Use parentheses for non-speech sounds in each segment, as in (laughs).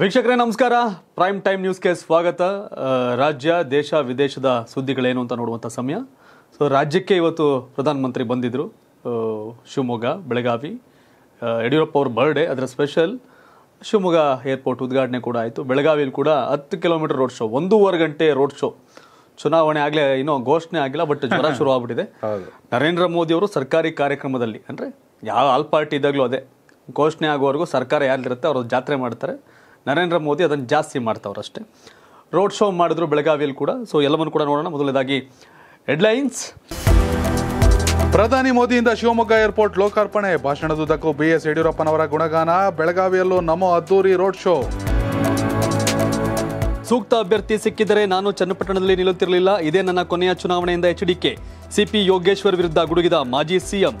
ವೀಕ್ಷಕರೇ ನಮಸ್ಕಾರ prime time ನ್ಯೂಸ್ಗೆ ಸ್ವಾಗತ ರಾಜ್ಯ ದೇಶ ವಿದೇಶದ ಸುದ್ದಿಗಳೇನು ಅಂತ ನೋಡುವಂಥ ಸಮಯ ಸೊ ರಾಜ್ಯಕ್ಕೆ ಇವತ್ತು ಪ್ರಧಾನಮಂತ್ರಿ ಬಂದಿದ್ದರು ಶಿವಮೊಗ್ಗ ಬೆಳಗಾವಿ ಯಡಿಯೂರಪ್ಪ ಅವ್ರ ಬರ್ಡೇ ಅದರ ಸ್ಪೆಷಲ್ ಶಿವಮೊಗ್ಗ ಏರ್ಪೋರ್ಟ್ ಉದ್ಘಾಟನೆ ಕೂಡ ಆಯಿತು ಬೆಳಗಾವಿಯಲ್ಲಿ ಕೂಡ ಹತ್ತು ಕಿಲೋಮೀಟರ್ ರೋಡ್ ಶೋ ಒಂದೂವರೆ ಗಂಟೆ ರೋಡ್ ಶೋ ಚುನಾವಣೆ ಆಗಲೇ ಇನ್ನೂ ಘೋಷಣೆ ಆಗಿಲ್ಲ ಬಟ್ ಜ್ವರ (laughs) ಶುರು ಆಗ್ಬಿಟ್ಟಿದೆ ನರೇಂದ್ರ ಮೋದಿ ಅವರು ಸರ್ಕಾರಿ ಕಾರ್ಯಕ್ರಮದಲ್ಲಿ ಅಂದರೆ ಯಾವ ಆಲ್ ಪಾರ್ಟಿ ಇದ್ದಾಗಲೂ ಅದೇ ಘೋಷಣೆ ಆಗುವವರೆಗೂ ಸರ್ಕಾರ ಯಾರಿರುತ್ತೆ ಅವರು ಜಾತ್ರೆ ಮಾಡ್ತಾರೆ ನರೇಂದ್ರ ಮೋದಿ ಅದನ್ನು ಜಾಸ್ತಿ ಅಷ್ಟೇ ರೋಡ್ ಶೋ ಮಾಡಿದ್ರು ಬೆಳಗಾವಿಯಲ್ಲಿ ಕೂಡ ಸೊ ಎಲ್ಲವನ್ನು ಕೂಡ ನೋಡೋಣ ಮೊದಲನೇದಾಗಿ ಹೆಡ್ಲೈನ್ಸ್ ಪ್ರಧಾನಿ ಮೋದಿಯಿಂದ ಶಿವಮೊಗ್ಗ ಏರ್ಪೋರ್ಟ್ ಲೋಕಾರ್ಪಣೆ ಭಾಷಣದುದ್ದಕ್ಕೂ ಎಸ್ ಯಡಿಯೂರಪ್ಪನವರ ಗುಣಗಾನ ಬೆಳಗಾವಿಯಲ್ಲೂ ನಮೋ ಅದ್ದೂರಿ ರೋಡ್ ಶೋ ಸೂಕ್ತ ಅಭ್ಯರ್ಥಿ ಸಿಕ್ಕಿದರೆ ನಾನು ಚನ್ನಪಟ್ಟಣದಲ್ಲಿ ನಿಲ್ಲುತ್ತಿರಲಿಲ್ಲ ಇದೇ ನನ್ನ ಕೊನೆಯ ಚುನಾವಣೆಯಿಂದ ಎಚ್ಡಿಕೆ ಸಿಪಿ ಯೋಗೇಶ್ವರ್ ವಿರುದ್ಧ ಗುಡುಗಿದ ಮಾಜಿ ಸಿಎಂ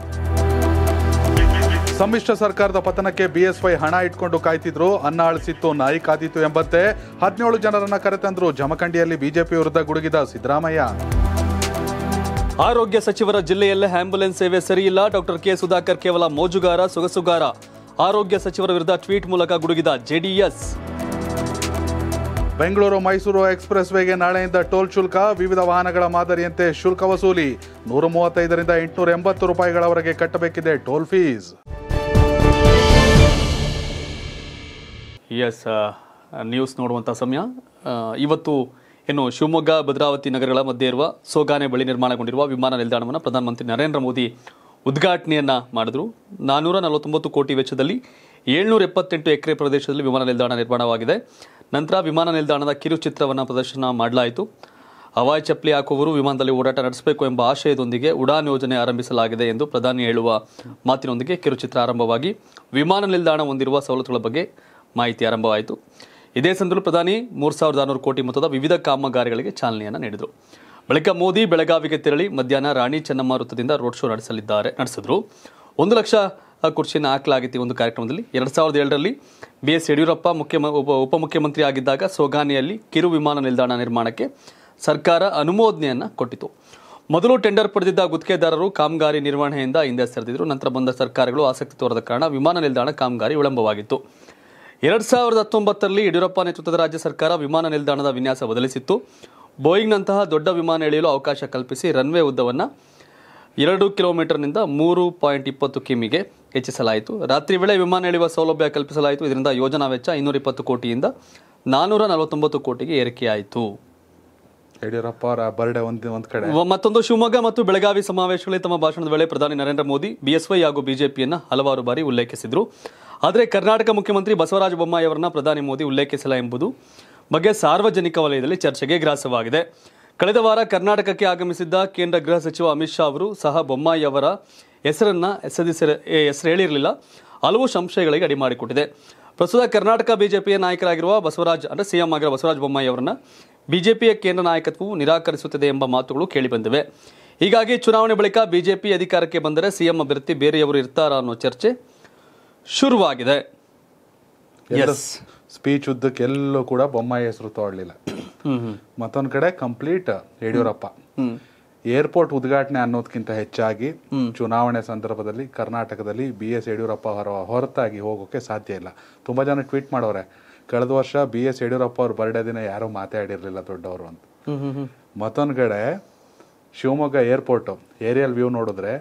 ಸಮ್ಮಿಶ್ರ ಸರ್ಕಾರದ ಪತನಕ್ಕೆ ಬಿಎಸ್ವೈ ಹಣ ಇಟ್ಕೊಂಡು ಕಾಯ್ತಿದ್ರು ಅನ್ನ ಅಳಿಸಿತ್ತು ನಾಯಿ ಕಾದಿತ್ತು ಎಂಬಂತೆ ಹದಿನೇಳು ಜನರನ್ನ ಕರೆತಂದ್ರು ಜಮಖಂಡಿಯಲ್ಲಿ ಬಿಜೆಪಿ ವಿರುದ್ಧ ಗುಡುಗಿದ ಸಿದ್ದರಾಮಯ್ಯ ಆರೋಗ್ಯ ಸಚಿವರ ಜಿಲ್ಲೆಯಲ್ಲೇ ಆಂಬ್ಯುಲೆನ್ಸ್ ಸೇವೆ ಸರಿಯಿಲ್ಲ ಡಾಕ್ಟರ್ ಕೆ ಸುಧಾಕರ್ ಕೇವಲ ಮೋಜುಗಾರ ಸೊಗಸುಗಾರ ಆರೋಗ್ಯ ಸಚಿವರ ವಿರುದ್ಧ ಟ್ವೀಟ್ ಮೂಲಕ ಗುಡುಗಿದ ಜೆಡಿಎಸ್ ಬೆಂಗಳೂರು ಮೈಸೂರು ಎಕ್ಸ್ಪ್ರೆಸ್ ವೇಗೆ ನಾಳೆಯಿಂದ ಟೋಲ್ ಶುಲ್ಕ ವಿವಿಧ ವಾಹನಗಳ ಮಾದರಿಯಂತೆ ಶುಲ್ಕ ವಸೂಲಿ ನೂರ ಮೂವತ್ತೈದರಿಂದ ಎಂಟುನೂರ ಎಂಬತ್ತು ರೂಪಾಯಿಗಳವರೆಗೆ ಕಟ್ಟಬೇಕಿದೆ ಟೋಲ್ ಫೀಸ್ ಎಸ್ ನ್ಯೂಸ್ ನೋಡುವಂಥ ಸಮಯ ಇವತ್ತು ಇನ್ನು ಶಿವಮೊಗ್ಗ ಭದ್ರಾವತಿ ನಗರಗಳ ಮಧ್ಯೆ ಇರುವ ಸೋಗಾನೆ ಬಳಿ ನಿರ್ಮಾಣಗೊಂಡಿರುವ ವಿಮಾನ ನಿಲ್ದಾಣವನ್ನು ಪ್ರಧಾನಮಂತ್ರಿ ನರೇಂದ್ರ ಮೋದಿ ಉದ್ಘಾಟನೆಯನ್ನು ಮಾಡಿದ್ರು ನಾನ್ನೂರ ನಲವತ್ತೊಂಬತ್ತು ಕೋಟಿ ವೆಚ್ಚದಲ್ಲಿ ಏಳ್ನೂರ ಎಪ್ಪತ್ತೆಂಟು ಎಕರೆ ಪ್ರದೇಶದಲ್ಲಿ ವಿಮಾನ ನಿಲ್ದಾಣ ನಿರ್ಮಾಣವಾಗಿದೆ ನಂತರ ವಿಮಾನ ನಿಲ್ದಾಣದ ಕಿರುಚಿತ್ರವನ್ನು ಪ್ರದರ್ಶನ ಮಾಡಲಾಯಿತು ಹವಾಯಿ ಚಪ್ಪಲಿ ಹಾಕುವವರು ವಿಮಾನದಲ್ಲಿ ಓಡಾಟ ನಡೆಸಬೇಕು ಎಂಬ ಆಶಯದೊಂದಿಗೆ ಉಡಾನ್ ಯೋಜನೆ ಆರಂಭಿಸಲಾಗಿದೆ ಎಂದು ಪ್ರಧಾನಿ ಹೇಳುವ ಮಾತಿನೊಂದಿಗೆ ಕಿರುಚಿತ್ರ ಆರಂಭವಾಗಿ ವಿಮಾನ ನಿಲ್ದಾಣ ಹೊಂದಿರುವ ಸವಲತ್ತುಗಳ ಬಗ್ಗೆ ಮಾಹಿತಿ ಆರಂಭವಾಯಿತು ಇದೇ ಸಂದರ್ಭ ಪ್ರಧಾನಿ ಮೂರು ಸಾವಿರದ ಆರುನೂರು ಕೋಟಿ ಮೊತ್ತದ ವಿವಿಧ ಕಾಮಗಾರಿಗಳಿಗೆ ಚಾಲನೆಯನ್ನು ನೀಡಿದರು ಬಳಿಕ ಮೋದಿ ಬೆಳಗಾವಿಗೆ ತೆರಳಿ ಮಧ್ಯಾಹ್ನ ರಾಣಿ ಚೆನ್ನಮ್ಮ ವೃತ್ತದಿಂದ ರೋಡ್ ಶೋ ನಡೆಸಲಿದ್ದಾರೆ ನಡೆಸಿದ್ರು ಒಂದು ಲಕ್ಷ ಕುರ್ಚಿಯನ್ನು ಹಾಕಲಾಗಿತ್ತು ಈ ಒಂದು ಕಾರ್ಯಕ್ರಮದಲ್ಲಿ ಎರಡು ಸಾವಿರದ ಏಳರಲ್ಲಿ ಬಿ ಎಸ್ ಯಡಿಯೂರಪ್ಪ ಮುಖ್ಯ ಉಪ ಉಪಮುಖ್ಯಮಂತ್ರಿ ಆಗಿದ್ದಾಗ ಸೋಗಾನಿಯಲ್ಲಿ ಕಿರು ವಿಮಾನ ನಿಲ್ದಾಣ ನಿರ್ಮಾಣಕ್ಕೆ ಸರ್ಕಾರ ಅನುಮೋದನೆಯನ್ನು ಕೊಟ್ಟಿತು ಮೊದಲು ಟೆಂಡರ್ ಪಡೆದಿದ್ದ ಗುತ್ತಿಗೆದಾರರು ಕಾಮಗಾರಿ ನಿರ್ವಹಣೆಯಿಂದ ಹಿಂದೆ ಸರಿದಿದ್ದರು ನಂತರ ಬಂದ ಸರ್ಕಾರಗಳು ಆಸಕ್ತಿ ತೋರದ ಕಾರಣ ವಿಮಾನ ನಿಲ್ದಾಣ ಕಾಮಗಾರಿ ವಿಳಂಬವಾಗಿತ್ತು ಎರಡು ಸಾವಿರದ ಹತ್ತೊಂಬತ್ತರಲ್ಲಿ ಯಡಿಯೂರಪ್ಪ ನೇತೃತ್ವದ ರಾಜ್ಯ ಸರ್ಕಾರ ವಿಮಾನ ನಿಲ್ದಾಣದ ವಿನ್ಯಾಸ ಬದಲಿಸಿತ್ತು ಬೋಯಿಂಗ್ನಂತಹ ದೊಡ್ಡ ವಿಮಾನ ಎಳೆಯಲು ಅವಕಾಶ ಕಲ್ಪಿಸಿ ರನ್ವೇ ಉದ್ದವನ್ನು ಎರಡು ಕಿಲೋಮೀಟರ್ನಿಂದ ಮೂರು ಪಾಯಿಂಟ್ ಇಪ್ಪತ್ತು ಕಿಮಿಗೆ ಹೆಚ್ಚಿಸಲಾಯಿತು ರಾತ್ರಿ ವೇಳೆ ವಿಮಾನ ಎಳೆಯುವ ಸೌಲಭ್ಯ ಕಲ್ಪಿಸಲಾಯಿತು ಇದರಿಂದ ಯೋಜನಾ ವೆಚ್ಚ ಇನ್ನೂರ ಇಪ್ಪತ್ತು ಕೋಟಿಯಿಂದ ನಾನ್ನೂರ ನಲವತ್ತೊಂಬತ್ತು ಕೋಟಿಗೆ ಏರಿಕೆಯಾಯಿತು ಯಡಿಯೂರಪ್ಪ ಅವರ ಬರ್ಡೆ ಒಂದು ಒಂದು ಕಡೆ ಮತ್ತೊಂದು ಶಿವಮೊಗ್ಗ ಮತ್ತು ಬೆಳಗಾವಿ ಸಮಾವೇಶಗಳಲ್ಲಿ ತಮ್ಮ ಭಾಷಣದ ವೇಳೆ ಪ್ರಧಾನಿ ನರೇಂದ್ರ ಮೋದಿ ಬಿಎಸ್ವೈ ಹಾಗೂ ಬಿಜೆಪಿಯನ್ನು ಹಲವಾರು ಬಾರಿ ಉಲ್ಲೇಖಿಸಿದರು ಆದರೆ ಕರ್ನಾಟಕ ಮುಖ್ಯಮಂತ್ರಿ ಬಸವರಾಜ ಬೊಮ್ಮಾಯಿ ಅವರನ್ನ ಪ್ರಧಾನಿ ಮೋದಿ ಉಲ್ಲೇಖಿಸಿಲ್ಲ ಎಂಬುದು ಬಗ್ಗೆ ಸಾರ್ವಜನಿಕ ವಲಯದಲ್ಲಿ ಚರ್ಚೆಗೆ ಗ್ರಾಸವಾಗಿದೆ ಕಳೆದ ವಾರ ಕರ್ನಾಟಕಕ್ಕೆ ಆಗಮಿಸಿದ್ದ ಕೇಂದ್ರ ಗೃಹ ಸಚಿವ ಅಮಿತ್ ಶಾ ಅವರು ಸಹ ಬೊಮ್ಮಾಯಿ ಅವರ ಹೆಸರನ್ನು ಎಸದಿಸಿರ ಹೆಸರು ಹೇಳಿರಲಿಲ್ಲ ಹಲವು ಸಂಶಯಗಳಿಗೆ ಅಡಿ ಮಾಡಿಕೊಟ್ಟಿದೆ ಪ್ರಸ್ತುತ ಕರ್ನಾಟಕ ಬಿಜೆಪಿಯ ನಾಯಕರಾಗಿರುವ ಬಸವರಾಜ್ ಅಂದರೆ ಸಿಎಂ ಆಗಿರುವ ಬಸವರಾಜ ಬೊಮ್ಮಾಯಿ ಅವರನ್ನು ಬಿಜೆಪಿಯ ಕೇಂದ್ರ ನಾಯಕತ್ವವು ನಿರಾಕರಿಸುತ್ತದೆ ಎಂಬ ಮಾತುಗಳು ಕೇಳಿಬಂದಿವೆ ಹೀಗಾಗಿ ಚುನಾವಣೆ ಬಳಿಕ ಬಿಜೆಪಿ ಅಧಿಕಾರಕ್ಕೆ ಬಂದರೆ ಸಿಎಂ ಅಭ್ಯರ್ಥಿ ಬೇರೆಯವರು ಇರ್ತಾರಾ ಅನ್ನೋ ಚರ್ಚೆ ಶುರುವಾಗಿದೆ ಸ್ಪೀಚ್ ಉದ್ದಕ್ಕೆಲ್ಲೂ ಕೂಡ ಬೊಮ್ಮಾಯಿ ಹೆಸರು ತಗೊಳ್ಳಿಲ್ಲ ಮತ್ತೊಂದ್ ಕಡೆ ಕಂಪ್ಲೀಟ್ ಯಡಿಯೂರಪ್ಪ ಏರ್ಪೋರ್ಟ್ ಉದ್ಘಾಟನೆ ಅನ್ನೋದಕ್ಕಿಂತ ಹೆಚ್ಚಾಗಿ ಚುನಾವಣೆ ಸಂದರ್ಭದಲ್ಲಿ ಕರ್ನಾಟಕದಲ್ಲಿ ಬಿ ಎಸ್ ಯಡಿಯೂರಪ್ಪ ಅವರ ಹೊರತಾಗಿ ಹೋಗೋಕೆ ಸಾಧ್ಯ ಇಲ್ಲ ತುಂಬಾ ಜನ ಟ್ವೀಟ್ ಮಾಡೋರೆ ಕಳೆದ ವರ್ಷ ಬಿ ಎಸ್ ಯಡಿಯೂರಪ್ಪ ಅವ್ರ ಬರ್ಡೇ ದಿನ ಯಾರು ಮಾತಾಡಿರಲಿಲ್ಲ ದೊಡ್ಡವರು ಅಂತ ಮತ್ತೊಂದ್ ಕಡೆ ಶಿವಮೊಗ್ಗ ಏರ್ಪೋರ್ಟ್ ಏರಿಯಲ್ ವ್ಯೂ ನೋಡಿದ್ರೆ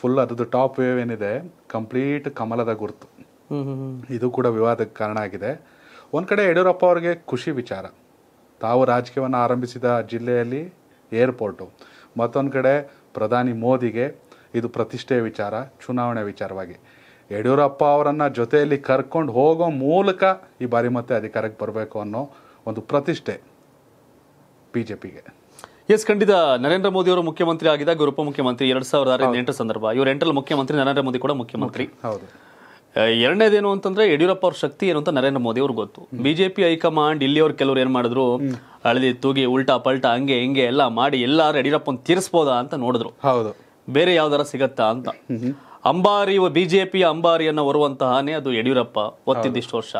ಫುಲ್ ಅದ್ರದ್ದು ಟಾಪ್ ವೇವ್ ಏನಿದೆ ಕಂಪ್ಲೀಟ್ ಕಮಲದ ಗುರುತು ಇದು ಕೂಡ ವಿವಾದಕ್ಕೆ ಕಾರಣ ಆಗಿದೆ ಒಂದ್ ಕಡೆ ಯಡಿಯೂರಪ್ಪ ಅವ್ರಿಗೆ ಖುಷಿ ವಿಚಾರ ತಾವು ರಾಜಕೀಯವನ್ನು ಆರಂಭಿಸಿದ ಜಿಲ್ಲೆಯಲ್ಲಿ ಏರ್ಪೋರ್ಟು ಮತ್ತೊಂದು ಕಡೆ ಪ್ರಧಾನಿ ಮೋದಿಗೆ ಇದು ಪ್ರತಿಷ್ಠೆಯ ವಿಚಾರ ಚುನಾವಣೆ ವಿಚಾರವಾಗಿ ಯಡಿಯೂರಪ್ಪ ಅವರನ್ನು ಜೊತೆಯಲ್ಲಿ ಕರ್ಕೊಂಡು ಹೋಗೋ ಮೂಲಕ ಈ ಬಾರಿ ಮತ್ತೆ ಅಧಿಕಾರಕ್ಕೆ ಬರಬೇಕು ಅನ್ನೋ ಒಂದು ಪ್ರತಿಷ್ಠೆ ಬಿ ಜೆ ಪಿಗೆ ಎಸ್ ಖಂಡಿತ ನರೇಂದ್ರ ಮೋದಿ ಅವರು ಮುಖ್ಯಮಂತ್ರಿ ಆಗಿದ್ದಾಗ ಉಪಮುಖ್ಯಮಂತ್ರಿ ಎರಡ್ ಸಾವಿರದ ಎಂಟು ಸಂದರ್ಭ ಇವರು ಎಂಟರಲ್ಲಿ ಮುಖ್ಯಮಂತ್ರಿ ನರೇಂದ್ರ ಮೋದಿ ಕೂಡ ಮುಖ್ಯಮಂತ್ರಿ ಹೌದು ಎರಡನೇದೇನು ಅಂತಂದ್ರೆ ಯಡಿಯೂರಪ್ಪ ಅವ್ರ ಶಕ್ತಿ ಏನು ಅಂತ ನರೇಂದ್ರ ಮೋದಿ ಅವ್ರಿಗೆ ಗೊತ್ತು ಬಿಜೆಪಿ ಹೈಕಮಾಂಡ್ ಇಲ್ಲಿಯವ್ರು ಕೆಲವ್ರು ಏನ್ ಮಾಡಿದ್ರು ಹಳದಿ ತೂಗಿ ಉಲ್ಟಾ ಪಲ್ಟಾ ಹಂಗೆ ಹಿಂಗೆ ಎಲ್ಲ ಮಾಡಿ ಎಲ್ಲಾರು ಯಡಿಯೂರಪ್ಪನ ತೀರ್ಸ್ಬೋದಾ ಅಂತ ನೋಡಿದ್ರು ಹೌದು ಬೇರೆ ಯಾವ್ದಾರ ಸಿಗತ್ತಾ ಅಂತ ಅಂಬಾರಿ ಬಿಜೆಪಿ ಅಂಬಾರಿಯನ್ನ ಹೊರುವಂತಹನೇ ಅದು ಯಡಿಯೂರಪ್ಪ ಒತ್ತಿದ್ದಿಷ್ಟು ವರ್ಷ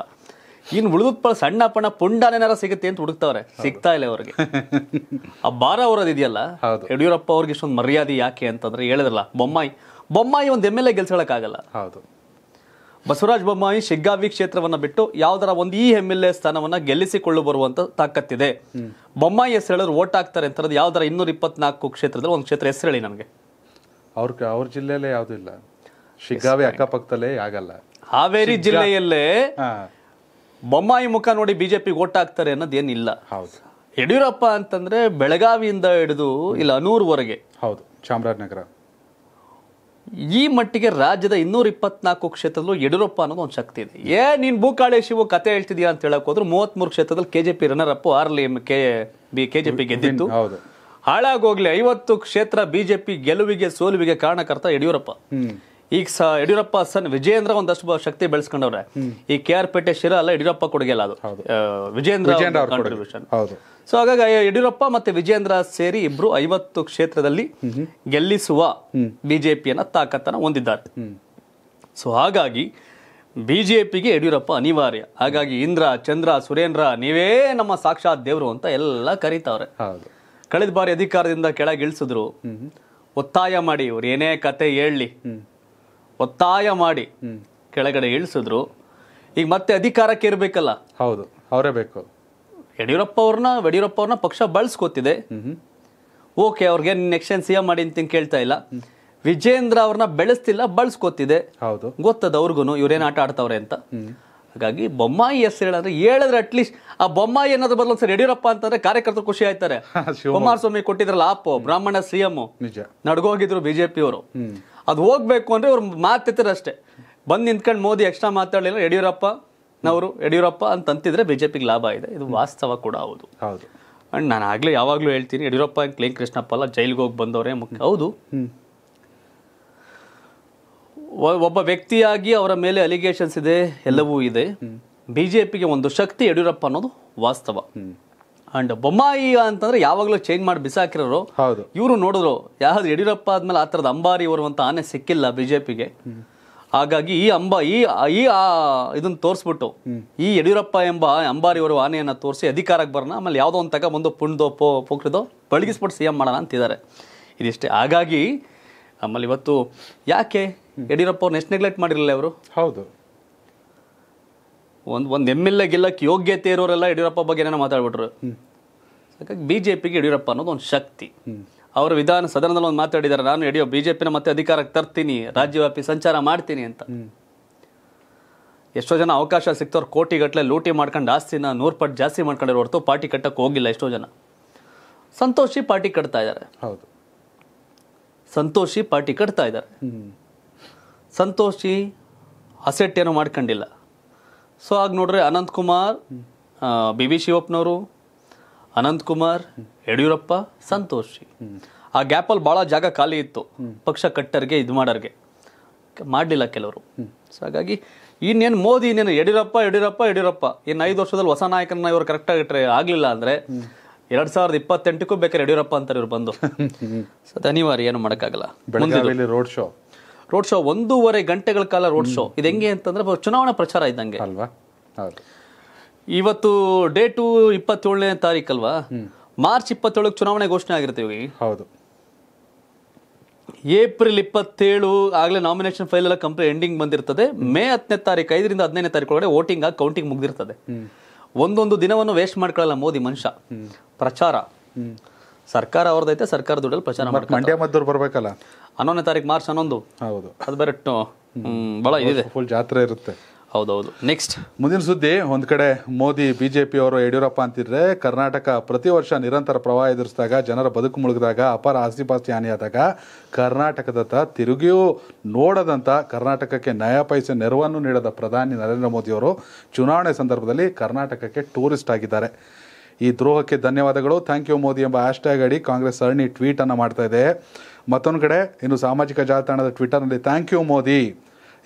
ಇನ್ ಉಳಿದ ಸಣ್ಣ ಪಣ ಪುಂಡನೇನಾರ ಸಿಗುತ್ತೆ ಅಂತ ಹುಡುಕ್ತಾವ್ರೆ ಸಿಗ್ತಾ ಇಲ್ಲ ಅವ್ರಿಗೆ ಆ ಭಾರ ಅವರದಿದೆಯಲ್ಲ ಯಡಿಯೂರಪ್ಪ ಅವ್ರಿಗೆ ಇಷ್ಟೊಂದು ಮರ್ಯಾದೆ ಯಾಕೆ ಅಂತಂದ್ರೆ ಹೇಳಿದ್ರಲ್ಲ ಬೊಮ್ಮಾಯಿ ಬೊಮ್ಮಾಯಿ ಒಂದು ಎಮ್ ಎಲ್ ಎ ಆಗಲ್ಲ ಹೌದು ಬಸವರಾಜ ಬೊಮ್ಮಾಯಿ ಶಿಗ್ಗಾವಿ ಕ್ಷೇತ್ರವನ್ನು ಬಿಟ್ಟು ಯಾವ್ದಾರ ಒಂದು ಈ ಎಮ್ ಎಲ್ ಎ ಸ್ಥಾನವನ್ನು ಗೆಲ್ಲಿಸಿಕೊಳ್ಳು ಬರುವಂತ ತಾಕತ್ತಿದೆ ಬೊಮ್ಮಾಯಿ ಹೆಸರು ಓಟ್ ಹಾಕ್ತಾರೆ ಅಂತ ಯಾವ್ದಾರ ಇನ್ನೂರ ಇಪ್ಪತ್ನಾಲ್ಕು ಕ್ಷೇತ್ರದಲ್ಲಿ ಒಂದು ಕ್ಷೇತ್ರ ಹೆಸರು ಹೇಳಿ ನನಗೆ ಅವ್ರ ಅವ್ರ ಜಿಲ್ಲೆಯಲ್ಲೇ ಯಾವುದೂ ಇಲ್ಲ ಶಿಗ್ಗಾವಿ ಅಕ್ಕಪಕ್ಕದಲ್ಲೇ ಆಗಲ್ಲ ಹಾವೇರಿ ಜಿಲ್ಲೆಯಲ್ಲೇ ಬೊಮ್ಮಾಯಿ ಮುಖ ನೋಡಿ ಬಿಜೆಪಿ ಓಟ್ ಹಾಕ್ತಾರೆ ಅನ್ನೋದೇನಿಲ್ಲ ಹೌದು ಯಡಿಯೂರಪ್ಪ ಅಂತಂದ್ರೆ ಬೆಳಗಾವಿಯಿಂದ ಹಿಡಿದು ಇಲ್ಲ ಅನೂರ್ವರೆಗೆ ಹೌದು ಚಾಮರಾಜನಗರ ಈ ಮಟ್ಟಿಗೆ ರಾಜ್ಯದ ಇನ್ನೂರ ಇಪ್ಪತ್ನಾಲ್ಕು ಕ್ಷೇತ್ರದಲ್ಲೂ ಯಡಿಯೂರಪ್ಪ ಅನ್ನೋದು ಒಂದು ಶಕ್ತಿ ಇದೆ ಏ ನೀನು ಭೂಕಾಳೆ ಶಿವ ಕತೆ ಹೇಳ್ತಿದ್ಯಾ ಅಂತ ಹೇಳಕ್ ಹೋದ್ರು ಮೂರು ಕ್ಷೇತ್ರದಲ್ಲಿ ಕೆ ಜೆ ಪಿ ರನ್ನರ್ ಆರ್ಲಿ K B K J P ಗೆದ್ದಿತ್ತು ಹಾಳಾಗೋಗ್ಲಿ ಐವತ್ತು ಕ್ಷೇತ್ರ ಬಿಜೆಪಿ ಗೆಲುವಿಗೆ ಸೋಲುವಿಗೆ ಕಾರಣಕರ್ತ ಯಡಿಯೂರಪ್ಪ ಈಗ ಸ ಯಡಿಯೂರಪ್ಪ ಸನ್ ವಿಜಯೇಂದ್ರ ಒಂದಷ್ಟು ಶಕ್ತಿ ಬೆಳೆಸ್ಕೊಂಡವ್ರೆ ಈ ಕೆ ಆರ್ ಪೇಟೆ ಶಿರಾ ಅಲ್ಲ ಯಡಿಯೂರಪ್ಪ ಕೊಡುಗೆಲ್ಲ ಅದು ವಿಜಯೇಂದ್ರ ಕಾಂಟ್ರಿಬ್ಯೂಷನ್ ಸೊ ಹಾಗಾಗಿ ಯಡಿಯೂರಪ್ಪ ಮತ್ತೆ ವಿಜೇಂದ್ರ ಸೇರಿ ಇಬ್ರು ಐವತ್ತು ಕ್ಷೇತ್ರದಲ್ಲಿ ಗೆಲ್ಲಿಸುವ ಬಿಜೆಪಿಯನ್ನ ತಾಕತ್ತನ ಹೊಂದಿದ್ದಾರೆ ಸೊ ಹಾಗಾಗಿ ಬಿಜೆಪಿಗೆ ಯಡಿಯೂರಪ್ಪ ಅನಿವಾರ್ಯ ಹಾಗಾಗಿ ಇಂದ್ರ ಚಂದ್ರ ಸುರೇಂದ್ರ ನೀವೇ ನಮ್ಮ ಸಾಕ್ಷಾತ್ ದೇವರು ಅಂತ ಎಲ್ಲ ಕರೀತಾವ್ರೆ ಕಳೆದ ಬಾರಿ ಅಧಿಕಾರದಿಂದ ಕೆಳಗೆ ಕೆಳಗಿಳಿಸಿದ್ರು ಒತ್ತಾಯ ಮಾಡಿ ಇವ್ರು ಏನೇ ಕತೆ ಹೇಳಲಿ ಒತ್ತಾಯ ಮಾಡಿ ಕೆಳಗಡೆ ಇಳಿಸಿದ್ರು ಈಗ ಮತ್ತೆ ಅಧಿಕಾರಕ್ಕೆ ಇರಬೇಕಲ್ಲ ಹೌದು ಅವರೇ ಬೇಕು ಯಡಿಯೂರಪ್ಪ ಅವ್ರನ್ನ ಯಡಿಯೂರಪ್ಪ ಅವ್ರನ್ನ ಪಕ್ಷ ಬಳಸ್ಕೊತಿದೆ ಓಕೆ ಅವ್ರಿಗೆ ನೆಕ್ಸ್ಟ್ ಏನ್ ಸಿ ಎಂ ಮಾಡಿ ಅಂತ ಕೇಳ್ತಾ ಇಲ್ಲ ವಿಜೇಂದ್ರ ಅವ್ರನ್ನ ಬೆಳೆಸ್ತಿಲ್ಲ ಬಳಸ್ಕೊತಿದೆ ಹೌದು ಗೊತ್ತದ ಅವ್ರಿಗೂ ಇವ್ರೇನ್ ಆಟ ಆಡ್ತಾವ್ರೆ ಅಂತ ಹಾಗಾಗಿ ಬೊಮ್ಮಾಯಿ ಎಸ್ ಹೇಳಂದ್ರೆ ಹೇಳಿದ್ರೆ ಅಟ್ಲೀಸ್ಟ್ ಆ ಬೊಮ್ಮಾಯಿ ಅನ್ನೋದ್ರ ಬದಲು ಸರ್ ಯಡಿಯೂರಪ್ಪ ಅಂತಂದ್ರೆ ಕಾರ್ಯಕರ್ತರು ಖುಷಿ ಆಯ್ತಾರೆ ಕುಮಾರಸ್ವಾಮಿ ಕೊಟ್ಟಿದ್ರಲ್ಲ ಆಪು ಬ್ರಾಹ್ಮಣ ಸಿಎಂ ನಡ್ಗೋಗಿದ್ರು ಅವರು ಅದು ಹೋಗ್ಬೇಕು ಅಂದ್ರೆ ಇವ್ರು ಮಾತಿರ್ತಾರೆ ಅಷ್ಟೇ ಬಂದು ನಿಂತ್ಕೊಂಡು ಮೋದಿ ಎಕ್ಸ್ಟ್ರಾ ಮಾತಾಡಲಿಲ್ಲ ಯಡಿಯೂರಪ್ಪ ನವರು ಯಡಿಯೂರಪ್ಪ ಅಂತ ಅಂತಿದ್ರೆ ಬಿಜೆಪಿಗೆ ಲಾಭ ಇದೆ ಇದು ವಾಸ್ತವ ಕೂಡ ಹೌದು ಹೌದು ಅಂಡ್ ನಾನು ಆಗಲೇ ಯಾವಾಗಲೂ ಹೇಳ್ತೀನಿ ಯಡಿಯೂರಪ್ಪ ಕ್ಲೀನ್ ಕೃಷ್ಣಪ್ಪ ಅಲ್ಲ ಜೈಲ್ಗೆ ಹೋಗಿ ಬಂದವರೇ ಮುಖ್ಯ ಹೌದು ಒಬ್ಬ ವ್ಯಕ್ತಿಯಾಗಿ ಅವರ ಮೇಲೆ ಅಲಿಗೇಷನ್ಸ್ ಇದೆ ಎಲ್ಲವೂ ಇದೆ ಬಿಜೆಪಿಗೆ ಒಂದು ಶಕ್ತಿ ಯಡಿಯೂರಪ್ಪ ಅನ್ನೋದು ವಾಸ್ತವ ಅಂಡ್ ಬೊಮ್ಮಾಯಿ ಅಂತಂದ್ರೆ ಯಾವಾಗಲೂ ಚೇಂಜ್ ಮಾಡಿ ಬಿಸಾಕಿರೋರು ಇವರು ನೋಡಿದ್ರು ಯಾವ್ದು ಯಡಿಯೂರಪ್ಪ ಆದ್ಮೇಲೆ ಆ ಥರದ ಅಂಬಾರಿ ಅಂತ ಆನೆ ಸಿಕ್ಕಿಲ್ಲ ಬಿಜೆಪಿಗೆ ಹಾಗಾಗಿ ಈ ಅಂಬ ಈ ಈ ಇದನ್ನ ತೋರಿಸ್ಬಿಟ್ಟು ಈ ಯಡಿಯೂರಪ್ಪ ಎಂಬ ಅಂಬಾರಿ ಅವರು ಆನೆಯನ್ನು ತೋರಿಸಿ ಅಧಿಕಾರಕ್ಕೆ ಬರೋಣ ಆಮೇಲೆ ಯಾವುದೋ ಒಂದು ತಗ ಬಂದು ಪುಣ್ದೋ ಪೋ ಪೋಕ್ರಿದೋ ಬಳ್ಗಿಸ್ಬಿಟ್ಟು ಸಿ ಎಂ ಮಾಡೋಣ ಅಂತಿದ್ದಾರೆ ಇದಿಷ್ಟೇ ಹಾಗಾಗಿ ಆಮೇಲೆ ಇವತ್ತು ಯಾಕೆ ಯಡಿಯೂರಪ್ಪ ಅವ್ರನ್ನ ಎಷ್ಟು ನೆಗ್ಲೆಕ್ಟ್ ಮಾಡಿರಲಿಲ್ಲ ಅವರು ಹೌದು ಒಂದು ಒಂದು ಎಮ್ ಎಲ್ ಎ ಗೆಲ್ಲಕ್ಕೆ ಯೋಗ್ಯತೆ ಇರೋರೆಲ್ಲ ಯಡಿಯೂರಪ್ಪ ಬಗ್ಗೆ ಏನೋ ಮಾತಾಡ್ಬಿಟ್ರು ಹಾಗಾಗಿ ಬಿ ಜೆ ಪಿಗೆ ಯಡಿಯೂರಪ್ಪ ಅನ್ನೋದು ಒಂದು ಶಕ್ತಿ ಅವರು ವಿಧಾನ ಸದನದಲ್ಲಿ ಒಂದು ಮಾತಾಡಿದ್ದಾರೆ ನಾನು ಯಡಿಯೋ ಬಿಜೆಪಿನ ಮತ್ತೆ ಅಧಿಕಾರಕ್ಕೆ ತರ್ತೀನಿ ರಾಜ್ಯವ್ಯಾಪಿ ಸಂಚಾರ ಮಾಡ್ತೀನಿ ಅಂತ ಎಷ್ಟೋ ಜನ ಅವಕಾಶ ಸಿಕ್ತವ್ರು ಕೋಟಿಗಟ್ಟಲೆ ಲೂಟಿ ಮಾಡ್ಕೊಂಡು ಆಸ್ತಿನ ನೂರು ಪಟ್ಟು ಜಾಸ್ತಿ ಮಾಡ್ಕೊಂಡಿರೋ ಹೊರತು ಪಾರ್ಟಿ ಕಟ್ಟಕ್ಕೆ ಹೋಗಿಲ್ಲ ಎಷ್ಟೋ ಜನ ಸಂತೋಷಿ ಪಾರ್ಟಿ ಕಟ್ತಾ ಇದ್ದಾರೆ ಹೌದು ಸಂತೋಷಿ ಪಾರ್ಟಿ ಕಟ್ತಾ ಇದ್ದಾರೆ ಸಂತೋಷಿ ಅಸೆಟ್ ಏನೋ ಮಾಡ್ಕೊಂಡಿಲ್ಲ ಸೊ ಆಗ ನೋಡ್ರಿ ಅನಂತಕುಮಾರ್ ಬಿ ಬಿ ಶಿವಪ್ಪನವರು ಅನಂತಕುಮಾರ್ ಯಡಿಯೂರಪ್ಪ ಸಂತೋಷಿ ಆ ಗ್ಯಾಪಲ್ಲಿ ಭಾಳ ಜಾಗ ಖಾಲಿ ಇತ್ತು ಪಕ್ಷ ಕಟ್ಟರ್ಗೆ ಇದು ಮಾಡೋರ್ಗೆ ಮಾಡಲಿಲ್ಲ ಕೆಲವರು ಸೊ ಹಾಗಾಗಿ ಇನ್ನೇನು ಮೋದಿ ಇನ್ನೇನು ಯಡಿಯೂರಪ್ಪ ಯಡಿಯೂರಪ್ಪ ಯಡಿಯೂರಪ್ಪ ಇನ್ನು ಐದು ವರ್ಷದಲ್ಲಿ ಹೊಸ ನಾಯಕನ ಇವರು ಕರೆಕ್ಟಾಗಿ ಟ್ರೈ ಆಗಲಿಲ್ಲ ಅಂದರೆ ಎರಡು ಸಾವಿರದ ಇಪ್ಪತ್ತೆಂಟಕ್ಕೂ ಬೇಕಾದ್ರೆ ಯಡಿಯೂರಪ್ಪ ಅಂತಾರೆ ಇವ್ರು ಬಂದು ಸೊ ಅನಿವಾರ್ಯ ಏನು ಮಾಡೋಕ್ಕಾಗಲ್ಲ ಬೆಳಗಾವಿಯಲ್ಲಿ ರೋಡ್ ಶೋ ರೋಡ್ ಶೋ ಒಂದೂವರೆ ಗಂಟೆಗಳ ಕಾಲ ರೋಡ್ ಶೋ ಇದು ಹೆಂಗೆ ಅಂತಂದ್ರೆ ಚುನಾವಣಾ ಪ್ರಚಾರ ಇದ್ದಂಗೆ ಅಲ್ವಾ ಇವತ್ತು ಡೇಟು ಇಪ್ಪತ್ತೇಳನೇ ತಾರೀಕಲ್ವಾ ಮಾರ್ಚ್ ಇಪ್ಪತ್ತೇಳಕ್ಕೆ ಚುನಾವಣೆ ಘೋಷಣೆ ಆಗಿರುತ್ತೆ ಇವಾಗ ಹೌದು ಏಪ್ರಿಲ್ ಇಪ್ಪತ್ತೇಳು ಆಗಲೇ ನಾಮಿನೇಷನ್ ಫೈಲ್ ಎಲ್ಲ ಕಂಪ್ಲೀಟ್ ಎಂಡಿಂಗ್ ಬಂದಿರ್ತದೆ ಮೇ ಹತ್ತನೇ ತಾರೀಕು ಐದರಿಂದ ಹದಿನೈದನೇ ತಾರೀಕು ಒಳಗಡೆ ವೋಟಿಂಗ್ ಆಗಿ ಕೌಂಟಿಂಗ್ ಮುಗ್ದಿರ್ತದೆ ಒಂದೊಂದು ದಿನವನ್ನು ವೇಸ್ಟ್ ಮಾಡ್ಕೊಳ್ಳಲ್ಲ ಮೋದಿ ಮನುಷ್ಯ ಪ್ರಚಾರ ಸರ್ಕಾರ ಅವ್ರದೈತೆ ಸರ್ಕಾರ ದುಡ್ಡಲ್ಲಿ ಪ್ರಚಾರ ಮಂಡ್ಯ ಮದ್ದೂರು ಬರಬೇಕಲ್ಲ ಹನ್ನೊಂದನೇ ತಾರೀಕು ಮಾರ್ಚ್ ಹನ್ನೊಂದು ಹೌದು ಅದು ಬೇರೆ ಬಹಳ ಇದೆ ಫುಲ್ ಜಾತ್ರೆ ಇರುತ್ತೆ ಹೌದೌದು ನೆಕ್ಸ್ಟ್ ಮುಂದಿನ ಸುದ್ದಿ ಒಂದು ಕಡೆ ಮೋದಿ ಬಿ ಜೆ ಪಿಯವರು ಯಡಿಯೂರಪ್ಪ ಅಂತಿದ್ರೆ ಕರ್ನಾಟಕ ಪ್ರತಿ ವರ್ಷ ನಿರಂತರ ಪ್ರವಾಹ ಎದುರಿಸಿದಾಗ ಜನರ ಬದುಕು ಮುಳುಗಿದಾಗ ಅಪಾರ ಆಸ್ತಿಪಾಸ್ತಿ ಹಾನಿಯಾದಾಗ ಕರ್ನಾಟಕದತ್ತ ತಿರುಗಿಯೂ ನೋಡದಂಥ ಕರ್ನಾಟಕಕ್ಕೆ ನಯಾ ಪೈಸೆ ನೆರವನ್ನು ನೀಡದ ಪ್ರಧಾನಿ ನರೇಂದ್ರ ಮೋದಿಯವರು ಚುನಾವಣೆ ಸಂದರ್ಭದಲ್ಲಿ ಕರ್ನಾಟಕಕ್ಕೆ ಟೂರಿಸ್ಟ್ ಆಗಿದ್ದಾರೆ ಈ ದ್ರೋಹಕ್ಕೆ ಧನ್ಯವಾದಗಳು ಥ್ಯಾಂಕ್ ಯು ಮೋದಿ ಎಂಬ ಟ್ಯಾಗ್ ಅಡಿ ಕಾಂಗ್ರೆಸ್ ಸರಣಿ ಟ್ವೀಟನ್ನು ಮಾಡ್ತಾ ಇದೆ ಮತ್ತೊಂದು ಕಡೆ ಇನ್ನು ಸಾಮಾಜಿಕ ಜಾಲತಾಣದ ಟ್ವಿಟರ್ನಲ್ಲಿ ಥ್ಯಾಂಕ್ ಯು ಮೋದಿ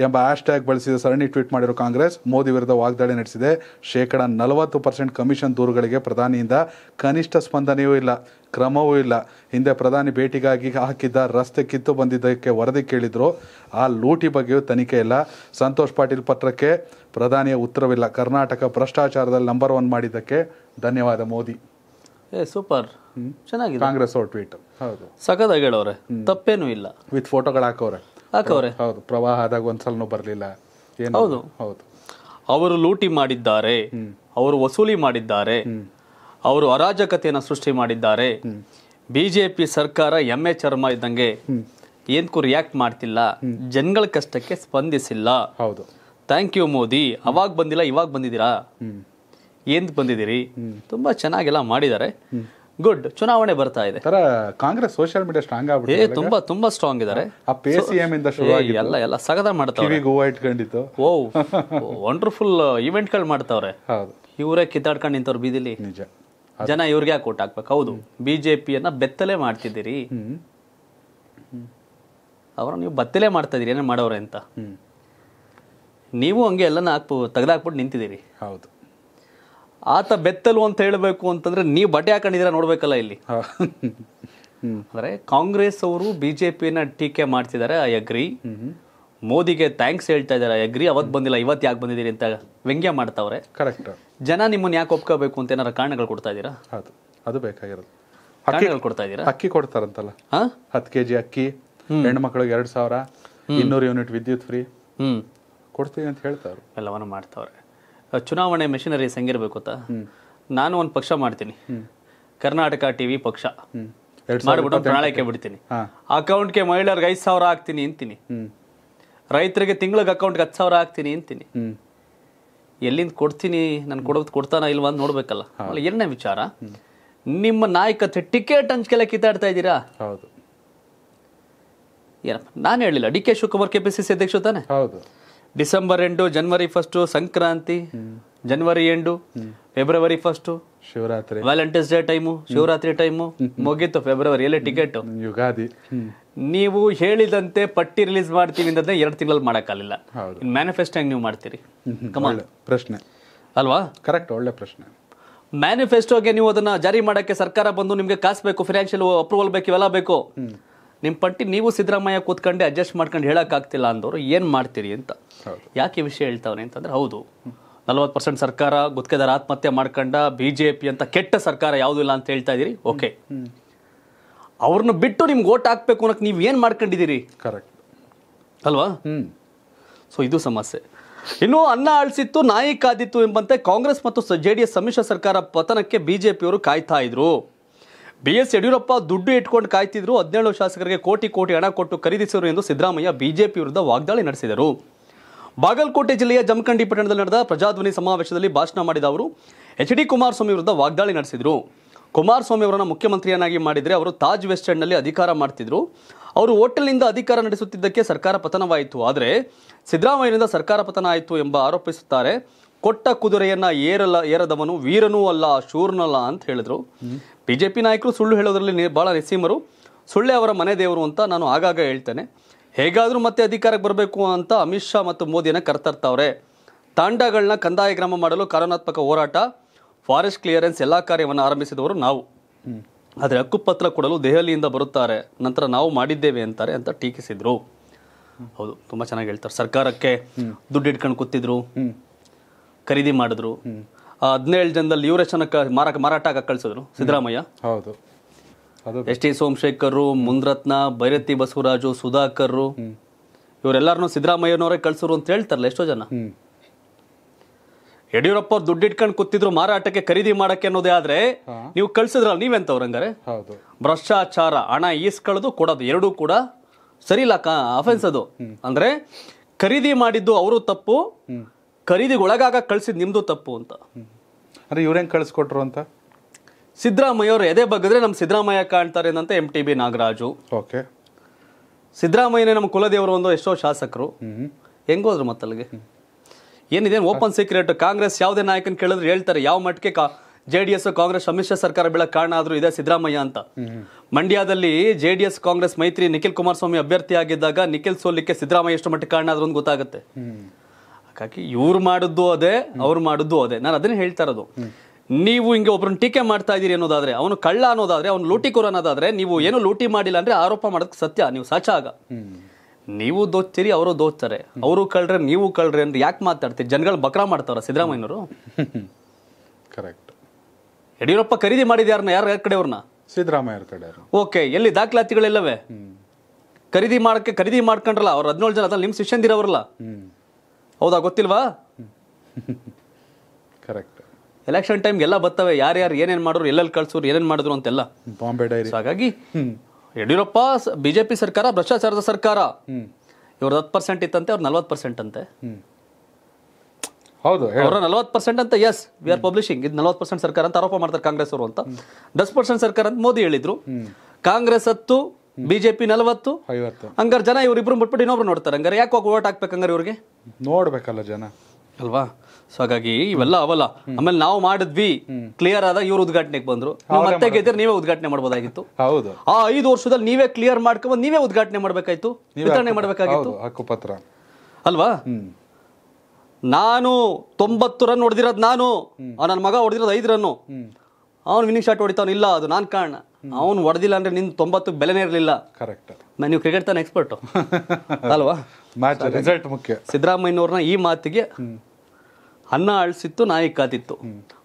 ಎಂಬ ಹ್ಯಾಶ್ ಟ್ಯಾಗ್ ಬಳಸಿದ ಸರಣಿ ಟ್ವೀಟ್ ಮಾಡಿರುವ ಕಾಂಗ್ರೆಸ್ ಮೋದಿ ವಿರುದ್ಧ ವಾಗ್ದಾಳಿ ನಡೆಸಿದೆ ಶೇಕಡ ನಲವತ್ತು ಪರ್ಸೆಂಟ್ ಕಮಿಷನ್ ದೂರುಗಳಿಗೆ ಪ್ರಧಾನಿಯಿಂದ ಕನಿಷ್ಠ ಸ್ಪಂದನೆಯೂ ಇಲ್ಲ ಕ್ರಮವೂ ಇಲ್ಲ ಹಿಂದೆ ಪ್ರಧಾನಿ ಭೇಟಿಗಾಗಿ ಹಾಕಿದ್ದ ರಸ್ತೆ ಕಿತ್ತು ಬಂದಿದ್ದಕ್ಕೆ ವರದಿ ಕೇಳಿದ್ರು ಆ ಲೂಟಿ ಬಗ್ಗೆಯೂ ತನಿಖೆ ಇಲ್ಲ ಸಂತೋಷ್ ಪಾಟೀಲ್ ಪತ್ರಕ್ಕೆ ಪ್ರಧಾನಿಯ ಉತ್ತರವಿಲ್ಲ ಕರ್ನಾಟಕ ಭ್ರಷ್ಟಾಚಾರದಲ್ಲಿ ನಂಬರ್ ಒನ್ ಮಾಡಿದ್ದಕ್ಕೆ ಧನ್ಯವಾದ ಮೋದಿ ಏ ಸೂಪರ್ ಚೆನ್ನಾಗಿದೆ ಕಾಂಗ್ರೆಸ್ ಅವ್ರ ಟ್ವೀಟ್ ಹೌದು ಸಖತ್ ಹೇಳೋರೆ ತಪ್ಪೇನೂ ಇಲ್ಲ ವಿತ್ ಫೋಟೋಗಳು ಹಾಕೋರೆ ಹಾಕವ್ರೆ ಹೌದು ಪ್ರವಾಹ ಆದಾಗ ಒಂದ್ಸಲ ಬರಲಿಲ್ಲ ಏನು ಹೌದು ಹೌದು ಅವರು ಲೂಟಿ ಮಾಡಿದ್ದಾರೆ ಅವರು ವಸೂಲಿ ಮಾಡಿದ್ದಾರೆ ಅವರು ಅರಾಜಕತೆಯನ್ನು ಸೃಷ್ಟಿ ಮಾಡಿದ್ದಾರೆ ಬಿಜೆಪಿ ಸರ್ಕಾರ ಎಂ ಎ ಚರ್ಮ ಇದ್ದಂಗೆ ಏನಕ್ಕೂ ರಿಯಾಕ್ಟ್ ಮಾಡ್ತಿಲ್ಲ ಜನಗಳ ಕಷ್ಟಕ್ಕೆ ಸ್ಪಂದಿಸಿಲ್ಲ ಹೌದು ಥ್ಯಾಂಕ್ ಯು ಮೋದಿ ಅವಾಗ ಬಂದಿಲ್ಲ ಇವಾಗ ಬಂದಿದ್ದೀರಾ ಏನ್ ಬಂದಿದ್ದೀರಿ ತುಂಬಾ ಚೆನ್ನಾಗೆಲ್ಲ ಮಾಡಿದ್ದಾರೆ ಗುಡ್ ಚುನಾವಣೆ ಬರ್ತಾ ಇದೆ ತರ ಕಾಂಗ್ರೆಸ್ ಸೋಷಿಯಲ್ ಮೀಡಿಯಾ ಸ್ಟ್ರಾಂಗ್ ಆಗ್ಬಿಟ್ಟಿದೆ ತುಂಬಾ ತುಂಬಾ ಸ್ಟ್ರಾಂಗ್ ಇದ್ದಾರೆ ಆ ಪಿಸಿಎಂ ಇಂದ ಶುರು ಎಲ್ಲ ಎಲ್ಲ ಸಗದ ಮಾಡ್ತಾರೆ ಕಿವಿಗೆ ಹೂವು ಇಟ್ಕೊಂಡಿತ್ತು ಓ ವಂಡರ್ಫುಲ್ ಇವೆಂಟ್ ಗಳು ಮಾಡ್ತಾವ್ರೆ ಹೌದು ಇವರೇ ಕಿತ್ತಾಡ್ಕೊಂಡು ನಿಂತವ್ರು ಬೀದಿಲಿ ನಿಜ ಜನ ಇವ್ರಿಗೆ ಯಾಕೆ ಓಟ್ ಹಾಕ್ಬೇಕು ಹೌದು ಬಿಜೆಪಿಯನ್ನ ಬೆತ್ತಲೆ ಮಾಡ್ತಿದ್ದೀರಿ ಅವರ ನೀವು ಬತ್ತಲೆ ಮಾಡ್ತಾ ಇದೀರಿ ಏನೇ ಮಾಡೋರೆ ಅಂತ ನೀವು ಹಂಗೆ ಎಲ್ಲನ ಹಾಕ್ಬೋ ತೆಗೆದಾಕ್ಬಿಟ್ಟು ನಿಂತಿದ್ದೀರಿ ಹೌದು ಆತ ಬೆತ್ತಲು ಅಂತ ಹೇಳಬೇಕು ಅಂತಂದ್ರೆ ನೀವು ಬಟ್ಟೆ ಹಾಕೊಂಡಿದ್ದೀರಾ ನೋಡ್ಬೇಕಲ್ಲ ಇಲ್ಲಿ ಅಂದ್ರೆ ಕಾಂಗ್ರೆಸ್ ಅವರು ಬಿಜೆಪಿನ ಟೀಕೆ ಮಾಡ್ತಿದ್ದಾರೆ ಐ ಅಗ್ರಿ ಮೋದಿಗೆ ಥ್ಯಾಂಕ್ಸ್ ಹೇಳ್ತಾ ಇದ್ದಾರೆ ಐ ಅಗ್ರಿ ಅವತ್ ಬಂದಿಲ್ಲ ಇವತ್ ಯಾಕೆ ಬಂದಿದ್ದೀರಿ ಅಂತ ವ್ಯಂಗ್ಯ ಮಾಡ್ತಾವ್ರೆ ಕರೆಕ್ಟ್ ಜನ ನಿಮ್ಮನ್ನ ಯಾಕೆ ಒಪ್ಕೋಬೇಕು ಅಂತ ಏನಾರ ಕಾರಣಗಳು ಕೊಡ್ತಾ ಇದೀರಾ ಅದು ಅದು ಬೇಕಾಗಿರೋದು ಕಾರಣಗಳು ಕೊಡ್ತಾ ಅಕ್ಕಿ ಕೊಡ್ತಾರಂತಲ್ಲ ಹತ್ತು ಕೆ ಜಿ ಅಕ್ಕಿ ಹೆಣ್ಣು ಮಕ್ಕಳಿಗೆ ಎರಡು ಸಾವಿರ ಇನ್ನೂರು ಯೂನಿಟ್ ವಿದ್ಯುತ್ ಫ್ರೀ ಕೊಡ್ತೀವಿ ಅಂತ ಹೇಳ್ತಾರೆ ಎಲ್ಲವನ್ನು ಮಾಡ್ತಾವ್ರೆ ಚುನಾವಣೆ ಮೆಷಿನರಿ ಹೆಂಗಿರ್ಬೇಕು ಅಂತ ನಾನು ಒಂದು ಪಕ್ಷ ಮಾಡ್ತೀನಿ ಕರ್ನಾಟಕ ಟಿವಿ ಪಕ್ಷ ಮಾಡ್ಬಿಟ್ಟು ಪ್ರಣಾಳಿಕೆ ಬಿಡ್ತೀನಿ ಅಕೌಂಟ್ಗೆ ಮಹಿಳೆಯರ್ಗೆ ಐದ್ ಸಾವಿರ ಹಾಕ್ತೀನಿ ಅಂತೀನಿ ರೈತರಿಗೆ ತಿಂಗಳಿಗೆ ಅಕೌಂಟ್ಗೆ ಹತ್ತು ಸಾವಿರ ಹಾಕ್ತೀನಿ ಅಂತೀನಿ ಎಲ್ಲಿಂದ ಕೊಡ್ತೀನಿ ನಾನು ಕೊಡೋದು ಕೊಡ್ತಾನ ಇಲ್ವಾ ಅಂತ ನೋಡ್ಬೇಕಲ್ಲ ಎರಡನೇ ವಿಚಾರ ನಿಮ್ಮ ನಾಯಕತ್ವ ಟಿಕೆಟ್ ಹಂಚ್ಕೆಲ್ಲ ಕಿತ್ತಾಡ್ತಾ ಇದ್ದೀರಾ ಹೌದು ಏನಪ್ಪ ನಾನು ಹೇಳಿಲ್ಲ ಡಿ ಕೆ ಶಿವಕುಮಾರ್ ಕೆ ಅಧ್ಯಕ್ಷ ತಾನೆ ಹೌದು December end January first Sankranti January end February first Shivaratri Valentine's day time Shivaratri time ಮುಗೀತು ಫೆಬ್ರವರಿ ಎಲ್ಲ ಟಿಕೆಟ್ ಯುಗಾದಿ ನೀವು ಹೇಳಿದಂತೆ ಪಟ್ಟಿ ರಿಲೀಸ್ ಮಾಡ್ತೀವಿ ಅಂದ್ರೆ ಎರಡು ತಿಂಗಳಲ್ಲಿ ಮಾಡೋಕ್ಕಾಗಲಿಲ್ಲ ಮ್ಯಾನಿಫೆಸ್ಟೋ ನೀವು ಮಾಡ್ತೀರಿ ಪ್ರಶ್ನೆ ಅಲ್ವಾ ಕರೆಕ್ಟ್ ಒಳ್ಳೆ ಪ್ರಶ್ನೆ ಮ್ಯಾನಿಫೆಸ್ಟೋಗೆ ನೀವು ಅದನ್ನ ಜಾರಿ ಮಾಡೋಕ್ಕೆ ಸರ್ಕಾರ ಬಂದು ನಿಮಗೆ ಕಾಸು ಬೇಕು ಫಿನಾನ್ಷಿಯಲ್ ಅಪ್ರೂವಲ್ ಬೇಕು ಇವೆಲ್ಲ ಬೇಕು ನಿಮ್ಮ ಪಟ್ಟಿ ನೀವು ಸಿದ್ದರಾಮಯ್ಯ ಕೂತ್ಕೊಂಡು ಅಡ್ಜಸ್ಟ್ ಮಾಡ್ಕೊಂಡು ಹೇಳೋಕ್ಕಾಗ್ತಿಲ್ಲ ಅಂದವರು ಏನು ಮಾಡ್ತೀರಿ ಅಂತ ಯಾಕೆ ವಿಷಯ ಹೇಳ್ತಾವ್ರೆ ಅಂತಂದ್ರೆ ಹೌದು ನಲವತ್ತು ಪರ್ಸೆಂಟ್ ಸರ್ಕಾರ ಗುತ್ತಿಗೆದಾರ ಆತ್ಮಹತ್ಯೆ ಮಾಡ್ಕೊಂಡ ಬಿ ಜೆ ಪಿ ಅಂತ ಕೆಟ್ಟ ಸರ್ಕಾರ ಯಾವುದೂ ಇಲ್ಲ ಅಂತ ಹೇಳ್ತಾ ಇದ್ದೀರಿ ಓಕೆ ಅವ್ರನ್ನ ಬಿಟ್ಟು ನಿಮ್ಗೆ ಓಟ್ ಹಾಕ್ಬೇಕು ಅನ್ನೋಕ್ಕೆ ನೀವು ಏನು ಮಾಡ್ಕೊಂಡಿದ್ದೀರಿ ಕರೆಕ್ಟ್ ಅಲ್ವಾ ಸೊ ಇದು ಸಮಸ್ಯೆ ಇನ್ನು ಅನ್ನ ಆಳ್ಸಿತ್ತು ನಾಯಿ ಕಾದಿತ್ತು ಎಂಬಂತೆ ಕಾಂಗ್ರೆಸ್ ಮತ್ತು ಜೆ ಡಿ ಎಸ್ ಸಮ್ಮಿಶ್ರ ಸರ್ಕಾರ ಪತನಕ್ಕೆ ಬಿಜೆಪಿಯವರು ಕಾಯ್ತಾ ಇದ್ರು ಬಿ ಎಸ್ ಯಡಿಯೂರಪ್ಪ ದುಡ್ಡು ಇಟ್ಕೊಂಡು ಕಾಯ್ತಿದ್ರು ಹದಿನೇಳು ಶಾಸಕರಿಗೆ ಕೋಟಿ ಕೋಟಿ ಹಣ ಕೊಟ್ಟು ಖರೀದಿಸಿದರು ಎಂದು ಸಿದ್ದರಾಮಯ್ಯ ಬಿಜೆಪಿ ವಿರುದ್ಧ ವಾಗ್ದಾಳಿ ನಡೆಸಿದರು ಬಾಗಲಕೋಟೆ ಜಿಲ್ಲೆಯ ಜಮಖಂಡಿ ಪಟ್ಟಣದಲ್ಲಿ ನಡೆದ ಪ್ರಜಾಧ್ವನಿ ಸಮಾವೇಶದಲ್ಲಿ ಭಾಷಣ ಮಾಡಿದ ಅವರು ಎಚ್ ಡಿ ಕುಮಾರಸ್ವಾಮಿ ವಿರುದ್ಧ ವಾಗ್ದಾಳಿ ನಡೆಸಿದರು ಕುಮಾರಸ್ವಾಮಿ ಅವರನ್ನು ಮುಖ್ಯಮಂತ್ರಿಯನ್ನಾಗಿ ಮಾಡಿದರೆ ಅವರು ತಾಜ್ ವೆಸ್ಟ್ ಅಧಿಕಾರ ಮಾಡ್ತಿದ್ರು ಅವರು ಹೋಟೆಲ್ನಿಂದ ಅಧಿಕಾರ ನಡೆಸುತ್ತಿದ್ದಕ್ಕೆ ಸರ್ಕಾರ ಪತನವಾಯಿತು ಆದರೆ ಸಿದ್ದರಾಮಯ್ಯನಿಂದ ಸರ್ಕಾರ ಪತನ ಆಯಿತು ಎಂಬ ಆರೋಪಿಸುತ್ತಾರೆ ಕೊಟ್ಟ ಕುದುರೆಯನ್ನ ಏರಲ್ಲ ಏರದವನು ವೀರನೂ ಅಲ್ಲ ಶೂರ್ನಲ್ಲ ಅಂತ ಹೇಳಿದರು ಬಿ ಜೆ ಪಿ ನಾಯಕರು ಸುಳ್ಳು ಹೇಳೋದ್ರಲ್ಲಿ ಭಾಳ ನಿಸೀಮರು ಸುಳ್ಳೆ ಅವರ ಮನೆ ದೇವರು ಅಂತ ನಾನು ಆಗಾಗ ಹೇಳ್ತೇನೆ ಹೇಗಾದರೂ ಮತ್ತೆ ಅಧಿಕಾರಕ್ಕೆ ಬರಬೇಕು ಅಂತ ಅಮಿತ್ ಶಾ ಮತ್ತು ಮೋದಿಯನ್ನು ಕರ್ತರ್ತವ್ರೆ ತಾಂಡಗಳನ್ನ ಕಂದಾಯ ಗ್ರಾಮ ಮಾಡಲು ಕಾನೂನಾತ್ಮಕ ಹೋರಾಟ ಫಾರೆಸ್ಟ್ ಕ್ಲಿಯರೆನ್ಸ್ ಎಲ್ಲ ಕಾರ್ಯವನ್ನು ಆರಂಭಿಸಿದವರು ನಾವು ಆದರೆ ಹಕ್ಕುಪತ್ರ ಕೊಡಲು ದೆಹಲಿಯಿಂದ ಬರುತ್ತಾರೆ ನಂತರ ನಾವು ಮಾಡಿದ್ದೇವೆ ಅಂತಾರೆ ಅಂತ ಟೀಕಿಸಿದ್ರು ಹೌದು ತುಂಬ ಚೆನ್ನಾಗಿ ಹೇಳ್ತಾರೆ ಸರ್ಕಾರಕ್ಕೆ ದುಡ್ಡು ಇಟ್ಕೊಂಡು ಕೂತಿದ್ರು ಖರೀದಿ ಮಾಡಿದ್ರು ಹದಿನೇಳು ಜನದಲ್ಲಿ ಇವರೇ ಚೆನ್ನಾಗಿ ಮಾರಾಟ ಮಾರಾಟ ಆಗಕ್ಕೆ ಕಳಿಸಿದ್ರು ಸಿದ್ದರಾಮಯ್ಯ ಹೌದು ಎಸ್ ಟಿ ಸೋಮಶೇಖರ್ ಮುಂದ್ರತ್ನ ಭೈರತಿ ಬಸವರಾಜು ಸುಧಾಕರ್ ಇವರೆಲ್ಲರನ್ನೂ ಸಿದ್ದರಾಮಯ್ಯನವರೇ ಕಳ್ಸರು ಅಂತ ಹೇಳ್ತಾರಲ್ಲ ಎಷ್ಟೋ ಜನ ಯಡಿಯೂರಪ್ಪ ಅವ್ರು ದುಡ್ಡು ಇಟ್ಕೊಂಡು ಕೂತಿದ್ರು ಮಾರಾಟಕ್ಕೆ ಖರೀದಿ ಮಾಡಕ್ಕೆ ಅನ್ನೋದೇ ಆದ್ರೆ ನೀವು ಕಳ್ಸಿದ್ರಲ್ಲ ನೀವೆಂತವ್ರು ಹಂಗಾರೆ ಭ್ರಷ್ಟಾಚಾರ ಹಣ ಈಸ್ಕೊಳ್ಳೋದು ಕೊಡೋದು ಎರಡೂ ಕೂಡ ಸರಿ ಇಲ್ಲ ಅಫೆನ್ಸ್ ಅದು ಅಂದ್ರೆ ಖರೀದಿ ಮಾಡಿದ್ದು ಅವರು ತಪ್ಪು ಖರೀದಿಗೆ ಒಳಗಾಗ ಕಳಿಸಿದ ನಿಮ್ದು ತಪ್ಪು ಅಂತ ಅಂದ್ರೆ ಇವ್ರೇಂಗೆ ಕಳ್ಸಿಕೊಟ್ರು ಅಂತ ಸಿದ್ದರಾಮಯ್ಯ ಅವರು ಎದೆ ಬಗ್ಗಿದ್ರೆ ನಮ್ಮ ಸಿದ್ದರಾಮಯ್ಯ ಕಾಣ್ತಾರೆ ಅಂತ M T B Nagaraju okay ಸಿದ್ದರಾಮಯ್ಯನೇ ನಮ್ಮ ಕುಲದೇವರು ಒಂದು ಎಷ್ಟೋ ಶಾಸಕರು ಹೆಂಗೋದ್ರು ಮತ್ತಲ್ಲಿಗೆ ಏನಿದೆ ಓಪನ್ ಸೀಕ್ರೆಟ್ ಕಾಂಗ್ರೆಸ್ ಯಾವುದೇ ನಾಯಕನ ಕೇಳಿದ್ರೆ ಹೇಳ್ತಾರೆ ಯಾವ ಮಟ್ಟಕ್ಕೆ ಕಾ ಜೆ ಡಿ ಎಸ್ ಕಾಂಗ್ರೆಸ್ ಸಮ್ಮಿಶ್ರ ಸರ್ಕಾರ ಬೀಳಕ್ಕೆ ಕಾರಣ ಆದರೂ ಇದೆ ಸಿದ್ದರಾಮಯ್ಯ ಅಂತ ಮಂಡ್ಯದಲ್ಲಿ ಜೆ ಡಿ ಎಸ್ ಕಾಂಗ್ರೆಸ್ ಮೈತ್ರಿ ನಿಖಿಲ್ ಕುಮಾರಸ್ವಾಮಿ ಅಭ್ಯರ್ಥಿ ಆಗಿದ್ದಾಗ ನಿಖಿಲ್ ಸೋಲಿಕ್ಕೆ ಸಿದ್ದರಾಮಯ್ಯ ಎಷ್ಟು ಮಟ್ಟಿಗೆ ಕಾರಣ ಆದ್ರೂ ಗೊತ್ತಾಗುತ್ತೆ ಹಾಗಾಗಿ ಇವ್ರು ಮಾಡಿದ್ದು ಅದೇ ಅವ್ರು ಮಾಡಿದ್ದು ಅದೇ ನಾನು ಅದನ್ನ ಹೇಳ್ತಾ ಇರೋದು ನೀವು ಹಿಂಗೆ ಒಬ್ರನ್ನ ಟೀಕೆ ಮಾಡ್ತಾ ಇದ್ದೀರಿ ಅನ್ನೋದಾದ್ರೆ ಅವನು ಕಳ್ಳ ಅನ್ನೋದಾದ್ರೆ ಅವನು ಲೂಟಿಕೋರ ಅನ್ನೋದಾದ್ರೆ ನೀವು ಏನು ಲೂಟಿ ಮಾಡಿಲ್ಲ ಅಂದ್ರೆ ಆರೋಪ ಮಾಡೋದಕ್ಕೆ ಸತ್ಯ ನೀವು ಸಾಚ ಆಗ ನೀವು ದೋಚ್ತೀರಿ ಅವರು ದೋಚ್ತಾರೆ ಅವರು ಕಳ್ರೆ ನೀವು ಕಳ್ರೆ ಅಂದ್ರೆ ಯಾಕೆ ಮಾತಾಡ್ತೀರಿ ಜನಗಳು ಬಕ್ರಾ ಮಾಡ್ತಾರ ಸಿದ್ದರಾಮಯ್ಯನವರು ಕರೆಕ್ಟ್ ಯಡಿಯೂರಪ್ಪ ಖರೀದಿ ಮಾಡಿದ್ಯಾರನ್ನ ಯಾರ ಯಾರ ಕಡೆಯವ್ರನ್ನ ಸಿದ್ದರಾಮಯ್ಯ ಓಕೆ ಎಲ್ಲಿ ದಾಖಲಾತಿಗಳೆಲ್ಲವೇ ಖರೀದಿ ಮಾಡಕ್ಕೆ ಖರೀದಿ ಮಾಡ್ಕೊಂಡ್ರಲ್ಲ ಅವ್ರು ಹದಿನೇಳು ಜನ ಅದ್ರಲ್ಲಿ ನಿಮ್ಮ ಶಿಷ್ಯಂದಿರವ್ರಲ್ಲ ಹೌದಾ ಗೊತ್ತಿಲ್ವಾ ಕರೆಕ್ಟ್ ಎಲೆಕ್ಷನ್ ಟೈಮ್ಗೆ ಎಲ್ಲ ಬರ್ತವೆ ಯಾರ್ಯಾರು ಏನೇನು ಮಾಡಿದ್ರು ಎಲ್ಲೆಲ್ಲಿ ಕಳ್ಸೋರು ಏನೇನು ಮಾಡಿದ್ರು ಅಂತೆಲ್ಲ ಬಾಂಬೆ ಡೈರಿ ಹಾಗಾಗಿ ಯಡಿಯೂರಪ್ಪ ಬಿಜೆಪಿ ಸರ್ಕಾರ ಭ್ರಷ್ಟಾಚಾರದ ಸರ್ಕಾರ ಇವ್ರದ್ದು ಹತ್ತು ಪರ್ಸೆಂಟ್ ಇತ್ತಂತೆ ಅವ್ರು ನಲ್ವತ್ತು ಪರ್ಸೆಂಟ್ ಅಂತೆ ಹೌದು ಅವರ ನಲ್ವತ್ತು ಪರ್ಸೆಂಟ್ ಅಂತ ಎಸ್ ವಿ ಆರ್ ಪಬ್ಲಿಷಿಂಗ್ ಇದು ನಲ್ವತ್ತು ಪರ್ಸೆಂಟ್ ಸರ್ಕಾರ ಅಂತ ಆರೋಪ ಮಾಡ್ತಾರೆ ಕಾಂಗ್ರೆಸ್ ಅವರು ಅಂತ ದಸ್ ಪರ್ಸೆಂಟ್ ಸರ್ಕಾರ ಅಂತ ಮೋದಿ ಹೇಳಿದ್ರು ಕಾಂಗ್ರೆಸ್ ಹತ್ತು ಬಿಜೆಪಿ ನಲವತ್ತು ಐವತ್ತು ಹಂಗಾರೆ ಜನ ಇವ್ರಿಬ್ರು ಬಿಟ್ಬಿಟ್ಟು ಇನ್ನೊಬ್ರು ನೋಡ್ತಾರೆ ಹಂಗಾರೆ ಯಾಕೆ ಹೋಗಿ ಓಟ್ ಹಾಕ್ಬೇಕು ಇವ್ರಿಗೆ ನೋಡ್ಬೇಕಲ್ಲ ಜನ ಅಲ್ವಾ ಸೊ ಹಾಗಾಗಿ ಇವೆಲ್ಲ ಅವಲ್ಲ ಆಮೇಲೆ ನಾವು ಮಾಡಿದ್ವಿ ಕ್ಲಿಯರ್ ಆದ ಇವ್ರು ಉದ್ಘಾಟನೆಗೆ ಬಂದ್ರು ಮತ್ತೆ ಗೆದ್ದರೆ ನೀವೇ ಉದ್ಘಾಟನೆ ಮಾಡಬಹುದಾಗಿತ್ತು ಹೌದು ಆ ಐದು ವರ್ಷದಲ್ಲಿ ನೀವೇ ಕ್ಲಿಯರ್ ಮಾಡ್ಕೊಂಡು ನೀವೇ ಉದ್ಘಾಟನೆ ಮಾಡ್ಬೇಕಾಯ್ತು ವಿತರಣೆ ಮಾಡಬೇಕಾಗಿತ್ತು ಹಕ್ಕುಪತ್ರ ಅಲ್ವಾ ನಾನು ತೊಂಬತ್ತು ರನ್ ಹೊಡೆದಿರೋದು ನಾನು ನನ್ನ ಮಗ ಹೊಡೆದಿರೋದು ಐದು ರನ್ನು ಅವ್ನು ವಿನಿಂಗ್ ಶಾಟ್ ಇಲ್ಲ ಅದು ನಾನು ಕಾರಣ ಅವನು ಹೊಡೆದಿಲ್ಲ ಅಂದ್ರೆ ನಿನ್ ತೊಂಬತ್ತು ಬೆಲೆನೇ ಇರಲಿಲ್ಲ ಕರೆಕ್ಟ್ ನಾನು ನೀವು ಕ್ರಿಕೆಟ್ ತಾನೆ ಎಕ್ಸ್ಪರ್ಟ್ ಅಲ್ವಾ ಮ್ಯಾಚ್ ರಿಸಲ್ಟ್ ಮುಖ್ಯ ಸಿದ್ದರಾಮಯ್ಯನವ್ರನ್ನ ಈ ಮಾತಿಗೆ ಅನ್ನ ಅಳಿಸಿತ್ತು ನಾಯಿ ಕಾತಿತ್ತು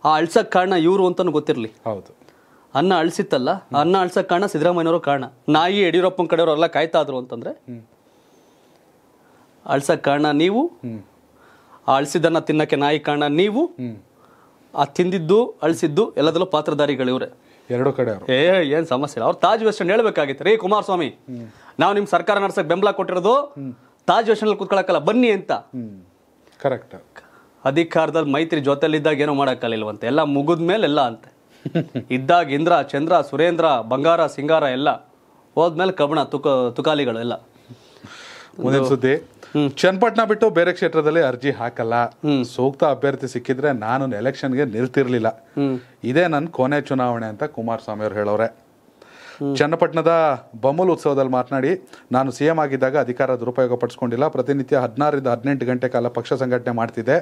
ಆ ಅಳ್ಸಕ್ ಕಾರಣ ಇವರು ಅಂತಲೂ ಗೊತ್ತಿರಲಿ ಹೌದು ಅನ್ನ ಅಳಿಸಿತ್ತಲ್ಲ ಅನ್ನ ಅಳ್ಸಕ್ ಕಾರಣ ಸಿದ್ದರಾಮಯ್ಯನವರು ಕಾರಣ ನಾಯಿ ಯಡಿಯೂರಪ್ಪನ ಎಲ್ಲ ಕಾಯ್ತಾ ಇದ್ರು ಅಂತಂದ್ರೆ ಅಳ್ಸಕ್ ಕಾರಣ ನೀವು ಆ ಅಳಿಸಿದ್ದನ್ನ ತಿನ್ನಕ್ಕೆ ನಾಯಿ ಕಾರಣ ನೀವು ಆ ತಿಂದಿದ್ದು ಅಳಿಸಿದ್ದು ಎಲ್ಲದಲ್ಲೂ ಪಾತ್ರಧಾರಿಗಳಿವ್ರೆ ಎರಡು ಕಡೆ ಏ ಏನು ಸಮಸ್ಯೆ ಇಲ್ಲ ಅವ್ರು ತಾಜ್ ವೇಷನ್ ಹೇಳ್ಬೇಕಾಗಿತ್ತು ರೀ ಕುಮಾರಸ್ವಾಮಿ ನಾವು ನಿಮ್ ಸರ್ಕಾರ ನಡ್ಸಕ್ಕೆ ಬೆಂಬಲ ಕೊಟ್ಟಿರೋದು ತಾಜ್ ಅಲ್ಲಿ ಕುತ್ಕೊಳಕಲ್ಲ ಬನ್ನಿ ಅಂತ ಕರೆಕ್ಟ್ ಅಧಿಕಾರದಲ್ಲಿ ಮೈತ್ರಿ ಜೊತೆಲಿದ್ದಾಗ ಏನೋ ಮಾಡಕ್ಕಲ್ಲಿಲ್ವಂತೆ ಎಲ್ಲ ಮುಗಿದ ಮೇಲೆ ಎಲ್ಲ ಅಂತೆ ಇದ್ದಾಗ ಇಂದ್ರ ಚಂದ್ರ ಸುರೇಂದ್ರ ಬಂಗಾರ ಸಿಂಗಾರ ಎಲ್ಲ ಹೋದ್ಮೇಲೆ ಕಬಣ ತುಕ ತುಕಾಲಿಗಳು ಎಲ್ಲ ಸುದ್ದಿ ಚನ್ನಪಟ್ಟಣ ಬಿಟ್ಟು ಬೇರೆ ಕ್ಷೇತ್ರದಲ್ಲಿ ಅರ್ಜಿ ಹಾಕಲ್ಲ ಸೂಕ್ತ ಅಭ್ಯರ್ಥಿ ಸಿಕ್ಕಿದ್ರೆ ನಾನು ಎಲೆಕ್ಷನ್ಗೆ ನಿಲ್ತಿರ್ಲಿಲ್ಲ ಇದೇ ನನ್ನ ಕೊನೆ ಚುನಾವಣೆ ಅಂತ ಕುಮಾರಸ್ವಾಮಿ ಅವರು ಹೇಳೋರೆ ಚನ್ನಪಟ್ಟಣದ ಬಮ್ಮಲ್ ಉತ್ಸವದಲ್ಲಿ ಮಾತನಾಡಿ ನಾನು ಸಿಎಂ ಆಗಿದ್ದಾಗ ಅಧಿಕಾರ ದುರುಪಯೋಗ ಪಡಿಸ್ಕೊಂಡಿಲ್ಲ ಪ್ರತಿನಿತ್ಯ ಹದಿನಾರರಿಂದ ಹದಿನೆಂಟು ಗಂಟೆ ಕಾಲ ಪಕ್ಷ ಸಂಘಟನೆ ಮಾಡ್ತಿದ್ದೆ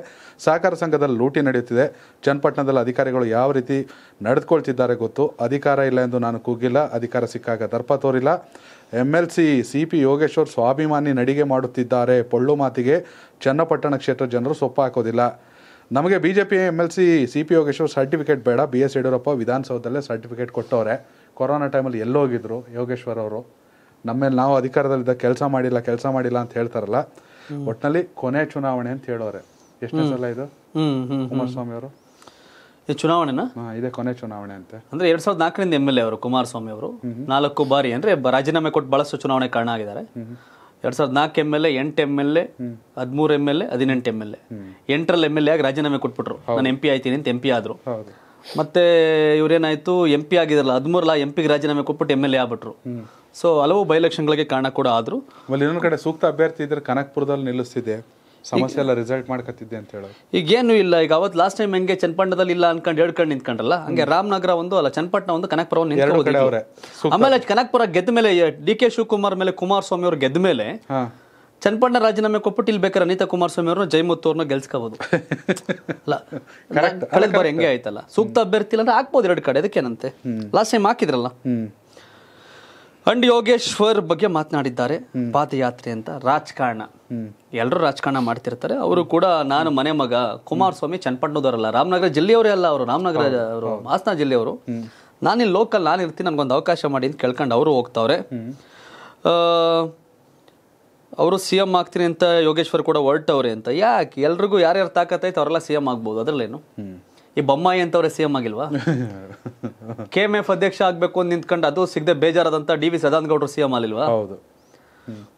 ಸಹಕಾರ ಸಂಘದಲ್ಲಿ ಲೂಟಿ ನಡೆಯುತ್ತಿದೆ ಚನ್ನಪಟ್ಟಣದಲ್ಲಿ ಅಧಿಕಾರಿಗಳು ಯಾವ ರೀತಿ ನಡೆದುಕೊಳ್ತಿದ್ದಾರೆ ಗೊತ್ತು ಅಧಿಕಾರ ಇಲ್ಲ ಎಂದು ನಾನು ಕೂಗಿಲ್ಲ ಅಧಿಕಾರ ಸಿಕ್ಕಾಗ ದರ್ಪ ತೋರಿಲ್ಲ M L C C P Yogeshwar ಸ್ವಾಭಿಮಾನಿ ನಡಿಗೆ ಮಾಡುತ್ತಿದ್ದಾರೆ ಪೊಳ್ಳು ಮಾತಿಗೆ ಚನ್ನಪಟ್ಟಣ ಕ್ಷೇತ್ರ ಜನರು ಸೊಪ್ಪು ಹಾಕೋದಿಲ್ಲ ನಮಗೆ B J P M L C C P Yogeshwar certificate ಬೇಡ ಬಿ ಎಸ್ ಯಡಿಯೂರಪ್ಪ ವಿಧಾನಸೌಧದಲ್ಲೇ ಸರ್ಟಿಫಿಕೇಟ್ ಕೊಟ್ಟವ್ರೆ ಕೊರೋನಾ ಟೈಮಲ್ಲಿ ಎಲ್ಲೋಗಿದ್ರು ಯೋಗೇಶ್ವರ್ ಅವರು ನಮ್ಮೇಲೆ ನಾವು ಅಧಿಕಾರದಲ್ಲಿದ್ದ ಕೆಲಸ ಮಾಡಿಲ್ಲ ಕೆಲಸ ಮಾಡಿಲ್ಲ ಅಂತ ಹೇಳ್ತಾರಲ್ಲ ಒಟ್ಟಿನಲ್ಲಿ ಕೊನೆ ಚುನಾವಣೆ ಅಂತ ಹೇಳೋರೆ ಎಷ್ಟು ಸಲ ಇದು ಕುಮಾರಸ್ವಾಮಿ ಅವರು ಚುನಾವಣೆನಾ ಇದೆ ಕೊನೆ ಚುನಾವಣೆ ಅಂತ ಅಂದ್ರೆ ಎರಡ್ ಸಾವಿರದ ನಾಲ್ಕರಿಂದ ಎಂ ಎಲ್ ಎ ಅವರು ಕುಮಾರಸ್ವಾಮಿ ಅವರು ನಾಲ್ಕು ಬಾರಿ ಅಂದ್ರೆ ರಾಜೀನಾಮೆ ಕೊಟ್ಟು ಬಹಳಷ್ಟು ಚುನಾವಣೆ ಕಾರಣ ಆಗಿದ್ದಾರೆ ಎರಡ್ ಸಾವಿರದ ನಾಲ್ಕು ಎಂ ಎಲ್ ಎ ಎಂಟು ಎಂ ಎಲ್ ಎ ಹದಿಮೂರು ಎಂ ಎಲ್ ಎ ಹದಿನೆಂಟು ಎಂ ಎಲ್ ಎ ಎಂಟರಲ್ಲಿ ಎಂ ಎಲ್ ಎ ಆಗಿ ರಾಜೀನಾಮೆ ಕೊಟ್ಬಿಟ್ರು ನಾನು ಎಂ ಪಿ ಆಯ್ತೀನಿ ಅಂತ ಎಂ ಪಿ ಆದ್ರು ಮತ್ತೆ ಇವ್ರೇನಾಯ್ತು ಎಂ ಪಿ ಆಗಿದ್ರಲ್ಲ ಹದಿಮೂರಲ್ಲ ಎಂ ಪಿಗೆ ರಾಜೀನಾಮೆ ಕೊಟ್ಬಿಟ್ಟು ಎಂ ಎಲ್ ಎ ಆಗ್ಬಿಟ್ರು ಸೊ ಹಲವು ಬೈ ಎಲೆಕ್ಷನ್ಗಳಿಗೆ ಕಾರಣ ಕೂಡ ಆದ್ರು ಇನ್ನೊಂದು ಕಡೆ ಸೂಕ್ತ ಅಭ್ಯರ್ಥಿ ಇದ್ರೆ ಕನಕ್ಪುರದಲ್ಲಿ ನಿಲ್ಲಿಸ್ತಿದೆ ಸಮಸ್ಯೆ ಎಲ್ಲ ರಿಸಲ್ಟ್ ಮಾಡ್ಕೊತಿದ್ದೆ ಅಂತ ಹೇಳೋದು ಈಗೇನು ಇಲ್ಲ ಈಗ ಅವತ್ತು ಲಾಸ್ಟ್ ಟೈಮ್ ಹೆಂಗೆ ಚನ್ನಪಟ್ಟಣದಲ್ಲಿ ಇಲ್ಲ ಅನ್ಕೊಂಡು ಹೇಳ್ಕೊಂಡು ನಿಂತ್ಕೊಂಡ್ರಲ್ಲ ಹಂಗೆ ರಾಮನಗರ ಒಂದು ಅಲ್ಲ ಚನ್ನಪಟ್ಟಣ ಒಂದು ಕನಕಪುರ ಒಂದು ಆಮೇಲೆ ಕನಕಪುರ ಗೆದ್ದ ಮೇಲೆ ಡಿ ಕೆ ಶಿವಕುಮಾರ್ ಮೇಲೆ ಕುಮಾರಸ್ವಾಮಿ ಅವರು ಗೆದ್ದ ಮೇಲೆ ಚನ್ನಪಣ್ಣ ರಾಜೀನಾಮೆ ಕೊಟ್ಬಿಟ್ಟು ಇಲ್ಲಿ ಅನಿತಾ ಕುಮಾರಸ್ವಾಮಿ ಅವ್ರನ್ನ ಜಯಮುತ್ತು ಅವ್ರನ್ನ ಗೆಲ್ಸ್ಕೋಬಹುದು (laughs) ಅಲ್ಲ ಕಳೆದ ಬಾರಿ ಹೆಂಗೆ ಆಯ್ತಲ್ಲ ಸೂಕ್ತ ಅಭ್ಯರ್ಥಿ ಇಲ್ಲ ಅಂದ್ರೆ ಹಾಕ್ಬೋದು ಎರಡು ಕಡೆ ಏನಂತೆ ಲಾಸ್ಟ್ ಟೈಮ್ ಹಾಕಿದ್ರಲ್ಲ ಅಂಡ್ ಯೋಗೇಶ್ವರ್ ಬಗ್ಗೆ ಮಾತನಾಡಿದ್ದಾರೆ ಪಾದಯಾತ್ರೆ ಅಂತ ರಾಜಕಾರಣ ಎಲ್ಲರೂ ರಾಜಕಾರಣ ಮಾಡ್ತಿರ್ತಾರೆ ಅವರು ಕೂಡ ನಾನು ಮನೆ ಮಗ ಕುಮಾರಸ್ವಾಮಿ ಚನ್ನಪಟ್ಟಣದವರಲ್ಲ ರಾಮನಗರ ಜಿಲ್ಲೆಯವರೇ ಅಲ್ಲ ಅವರು ರಾಮನಗರ ಅವರು ಹಾಸನ ಜಿಲ್ಲೆಯವರು ಇಲ್ಲಿ ಲೋಕಲ್ ನಾನು ಇರ್ತೀನಿ ನನಗೊಂದು ಅವಕಾಶ ಮಾಡಿ ಅಂತ ಕೇಳ್ಕೊಂಡು ಅವರು ಹೋಗ್ತಾವ್ರೆ ಅವರು ಸಿ ಎಂ ಆಗ್ತೀನಿ ಅಂತ ಯೋಗೇಶ್ವರ್ ಕೂಡ ಹೊರಟವ್ರೆ ಅಂತ ಯಾಕೆ ಎಲ್ರಿಗೂ ಯಾರ್ಯಾರು ತಾಕತ್ತೈತೆ ಅವರೆಲ್ಲ ಸಿ ಎಂ ಆಗ್ಬೋದು ಅದರಲ್ಲೇನು ಈ ಬೊಮ್ಮಾಯಿ ಅಂತವ್ರೆ ಸಿ ಎಂ ಆಗಿಲ್ವಾ ಕೆ ಎಂ ಎಫ್ ಅಧ್ಯಕ್ಷ ಆಗಬೇಕು ಅಂತ ನಿಂತ್ಕೊಂಡು ಅದು ಸಿಗದೆ ಬೇಜಾರಾದಂಥ ಡಿ ವಿ ಸದಾನಗೌಡರು ಸಿ ಎಂ ಆಗಿಲ್ವಾ ಹೌದು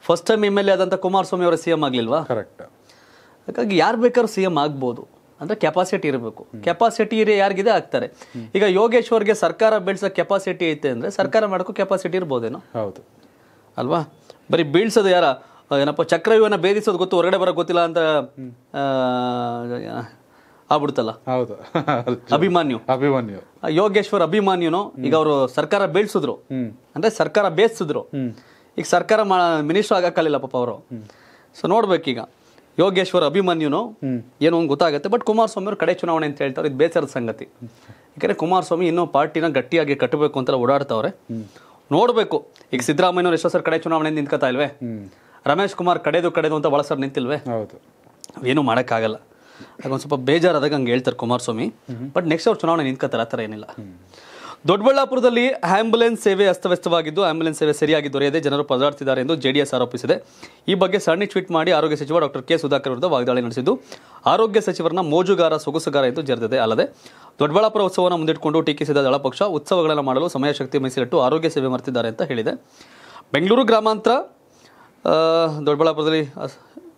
first time M L A ಆದಂಥ ಕುಮಾರಸ್ವಾಮಿ ಅವರ ಸಿ ಎಂ ಆಗಲಿಲ್ವಾ ಕರೆಕ್ಟ್ ಹಾಗಾಗಿ ಯಾರು ಬೇಕಾದ್ರು ಸಿ ಎಂ ಆಗ್ಬೋದು ಅಂದ್ರೆ ಕೆಪಾಸಿಟಿ ಇರಬೇಕು ಕೆಪಾಸಿಟಿ ಇರೇ ಯಾರಿಗಿದೆ ಆಗ್ತಾರೆ ಈಗ ಯೋಗೇಶ್ವರ್ಗೆ ಸರ್ಕಾರ ಬೀಳ್ಸ ಕೆಪಾಸಿಟಿ ಐತೆ ಅಂದ್ರೆ ಸರ್ಕಾರ ಮಾಡೋಕ್ಕೂ ಕೆಪಾಸಿಟಿ ಇರ್ಬೋದೇನೋ ಹೌದು ಅಲ್ವಾ ಬರೀ ಬೀಳ್ಸೋದು ಯಾರ ಏನಪ್ಪ ಚಕ್ರವ್ಯೂಹನ ಭೇದಿಸೋದು ಗೊತ್ತು ಹೊರಗಡೆ ಬರೋಕ್ಕೆ ಗೊತ್ತಿಲ್ಲ ಅಂತ ಆಗ್ಬಿಡ್ತಲ್ಲ ಹೌದು ಅಭಿಮಾನ್ಯು ಅಭಿಮಾನ್ಯು ಯೋಗೇಶ್ವರ್ ಅಭಿಮಾನ್ಯುನು ಈಗ ಅವರು ಸರ್ಕಾರ ಬೀಳ್ಸಿದ್ರು ಅಂದ್ರೆ ಸರ್ಕಾರ ಬೇಯಿಸಿದ್ರು ಈಗ ಸರ್ಕಾರ ಮಿನಿಸ್ಟರ್ ಆಗಕ್ಕಲಿಲ್ಲ ಪಾಪ ಅವರು ಸೊ ನೋಡ್ಬೇಕೀಗ ಯೋಗೇಶ್ವರ್ ಅಭಿಮನ್ಯುನು ಏನೋ ಒಂದು ಗೊತ್ತಾಗುತ್ತೆ ಬಟ್ ಕುಮಾರಸ್ವಾಮಿ ಅವರು ಕಡೆ ಚುನಾವಣೆ ಅಂತ ಹೇಳ್ತಾರೆ ಇದು ಬೇಸರದ ಸಂಗತಿ ಯಾಕಂದರೆ ಕುಮಾರಸ್ವಾಮಿ ಇನ್ನೂ ಪಾರ್ಟಿನ ಗಟ್ಟಿಯಾಗಿ ಕಟ್ಟಬೇಕು ಅಂತ ಓಡಾಡ್ತಾವ್ರೆ ನೋಡ್ಬೇಕು ಈಗ ಸಿದ್ದರಾಮಯ್ಯವ್ರು ಎಷ್ಟೋ ಸರ್ ಕಡೆ ಚುನಾವಣೆ ನಿಂತ್ಕೊತಾ ಇಲ್ವೇ ರಮೇಶ್ ಕುಮಾರ್ ಕಡೆದು ಕಡೆದು ಅಂತ ಬಳಸರ್ ನಿಂತಿಲ್ವೇ ಏನು ಮಾಡೋಕ್ಕಾಗಲ್ಲ ಹಾಗೊಂದು ಸ್ವಲ್ಪ ಬೇಜಾರಾದಾಗ ಹಂಗೆ ಹೇಳ್ತಾರೆ ಕುಮಾರಸ್ವಾಮಿ ಬಟ್ ನೆಕ್ಸ್ಟ್ ಅವ್ರು ಚುನಾವಣೆ ನಿಂತ್ಕೋತಾರೆ ಆ ಥರ ಏನಿಲ್ಲ ದೊಡ್ಡಬಳ್ಳಾಪುರದಲ್ಲಿ ಆಂಬುಲೆನ್ಸ್ ಸೇವೆ ಅಸ್ತವ್ಯಸ್ತವಾಗಿದ್ದು ಆಂಬುಲೆನ್ಸ್ ಸೇವೆ ಸರಿಯಾಗಿ ದೊರೆಯದೆ ಜನರು ಪದಾಡ್ತಿದ್ದಾರೆ ಎಂದು ಜೆಡಿಎಸ್ ಆರೋಪಿಸಿದೆ ಈ ಬಗ್ಗೆ ಸರಣಿ ಟ್ವೀಟ್ ಮಾಡಿ ಆರೋಗ್ಯ ಸಚಿವ ಡಾಕ್ಟರ್ ಕೆ ಸುಧಾಕರ್ ವಿರುದ್ಧ ವಾಗ್ದಾಳಿ ನಡೆಸಿದ್ದು ಆರೋಗ್ಯ ಸಚಿವರನ್ನ ಮೋಜುಗಾರ ಸೊಗಸುಗಾರ ಎಂದು ಜರಿದಿದೆ ಅಲ್ಲದೆ ದೊಡ್ಡಬಳ್ಳಾಪುರ ಉತ್ಸವವನ್ನು ಮುಂದಿಟ್ಟುಕೊಂಡು ಟೀಕಿಸಿದ ದಳಪಕ್ಷ ಉತ್ಸವಗಳನ್ನು ಮಾಡಲು ಸಮಯ ಶಕ್ತಿ ಮೀಸಲಿಟ್ಟು ಆರೋಗ್ಯ ಸೇವೆ ಮರೆತಿದ್ದಾರೆ ಅಂತ ಹೇಳಿದೆ ಬೆಂಗಳೂರು ಗ್ರಾಮಾಂತರ ದೊಡ್ಡಬಳ್ಳಾಪುರದಲ್ಲಿ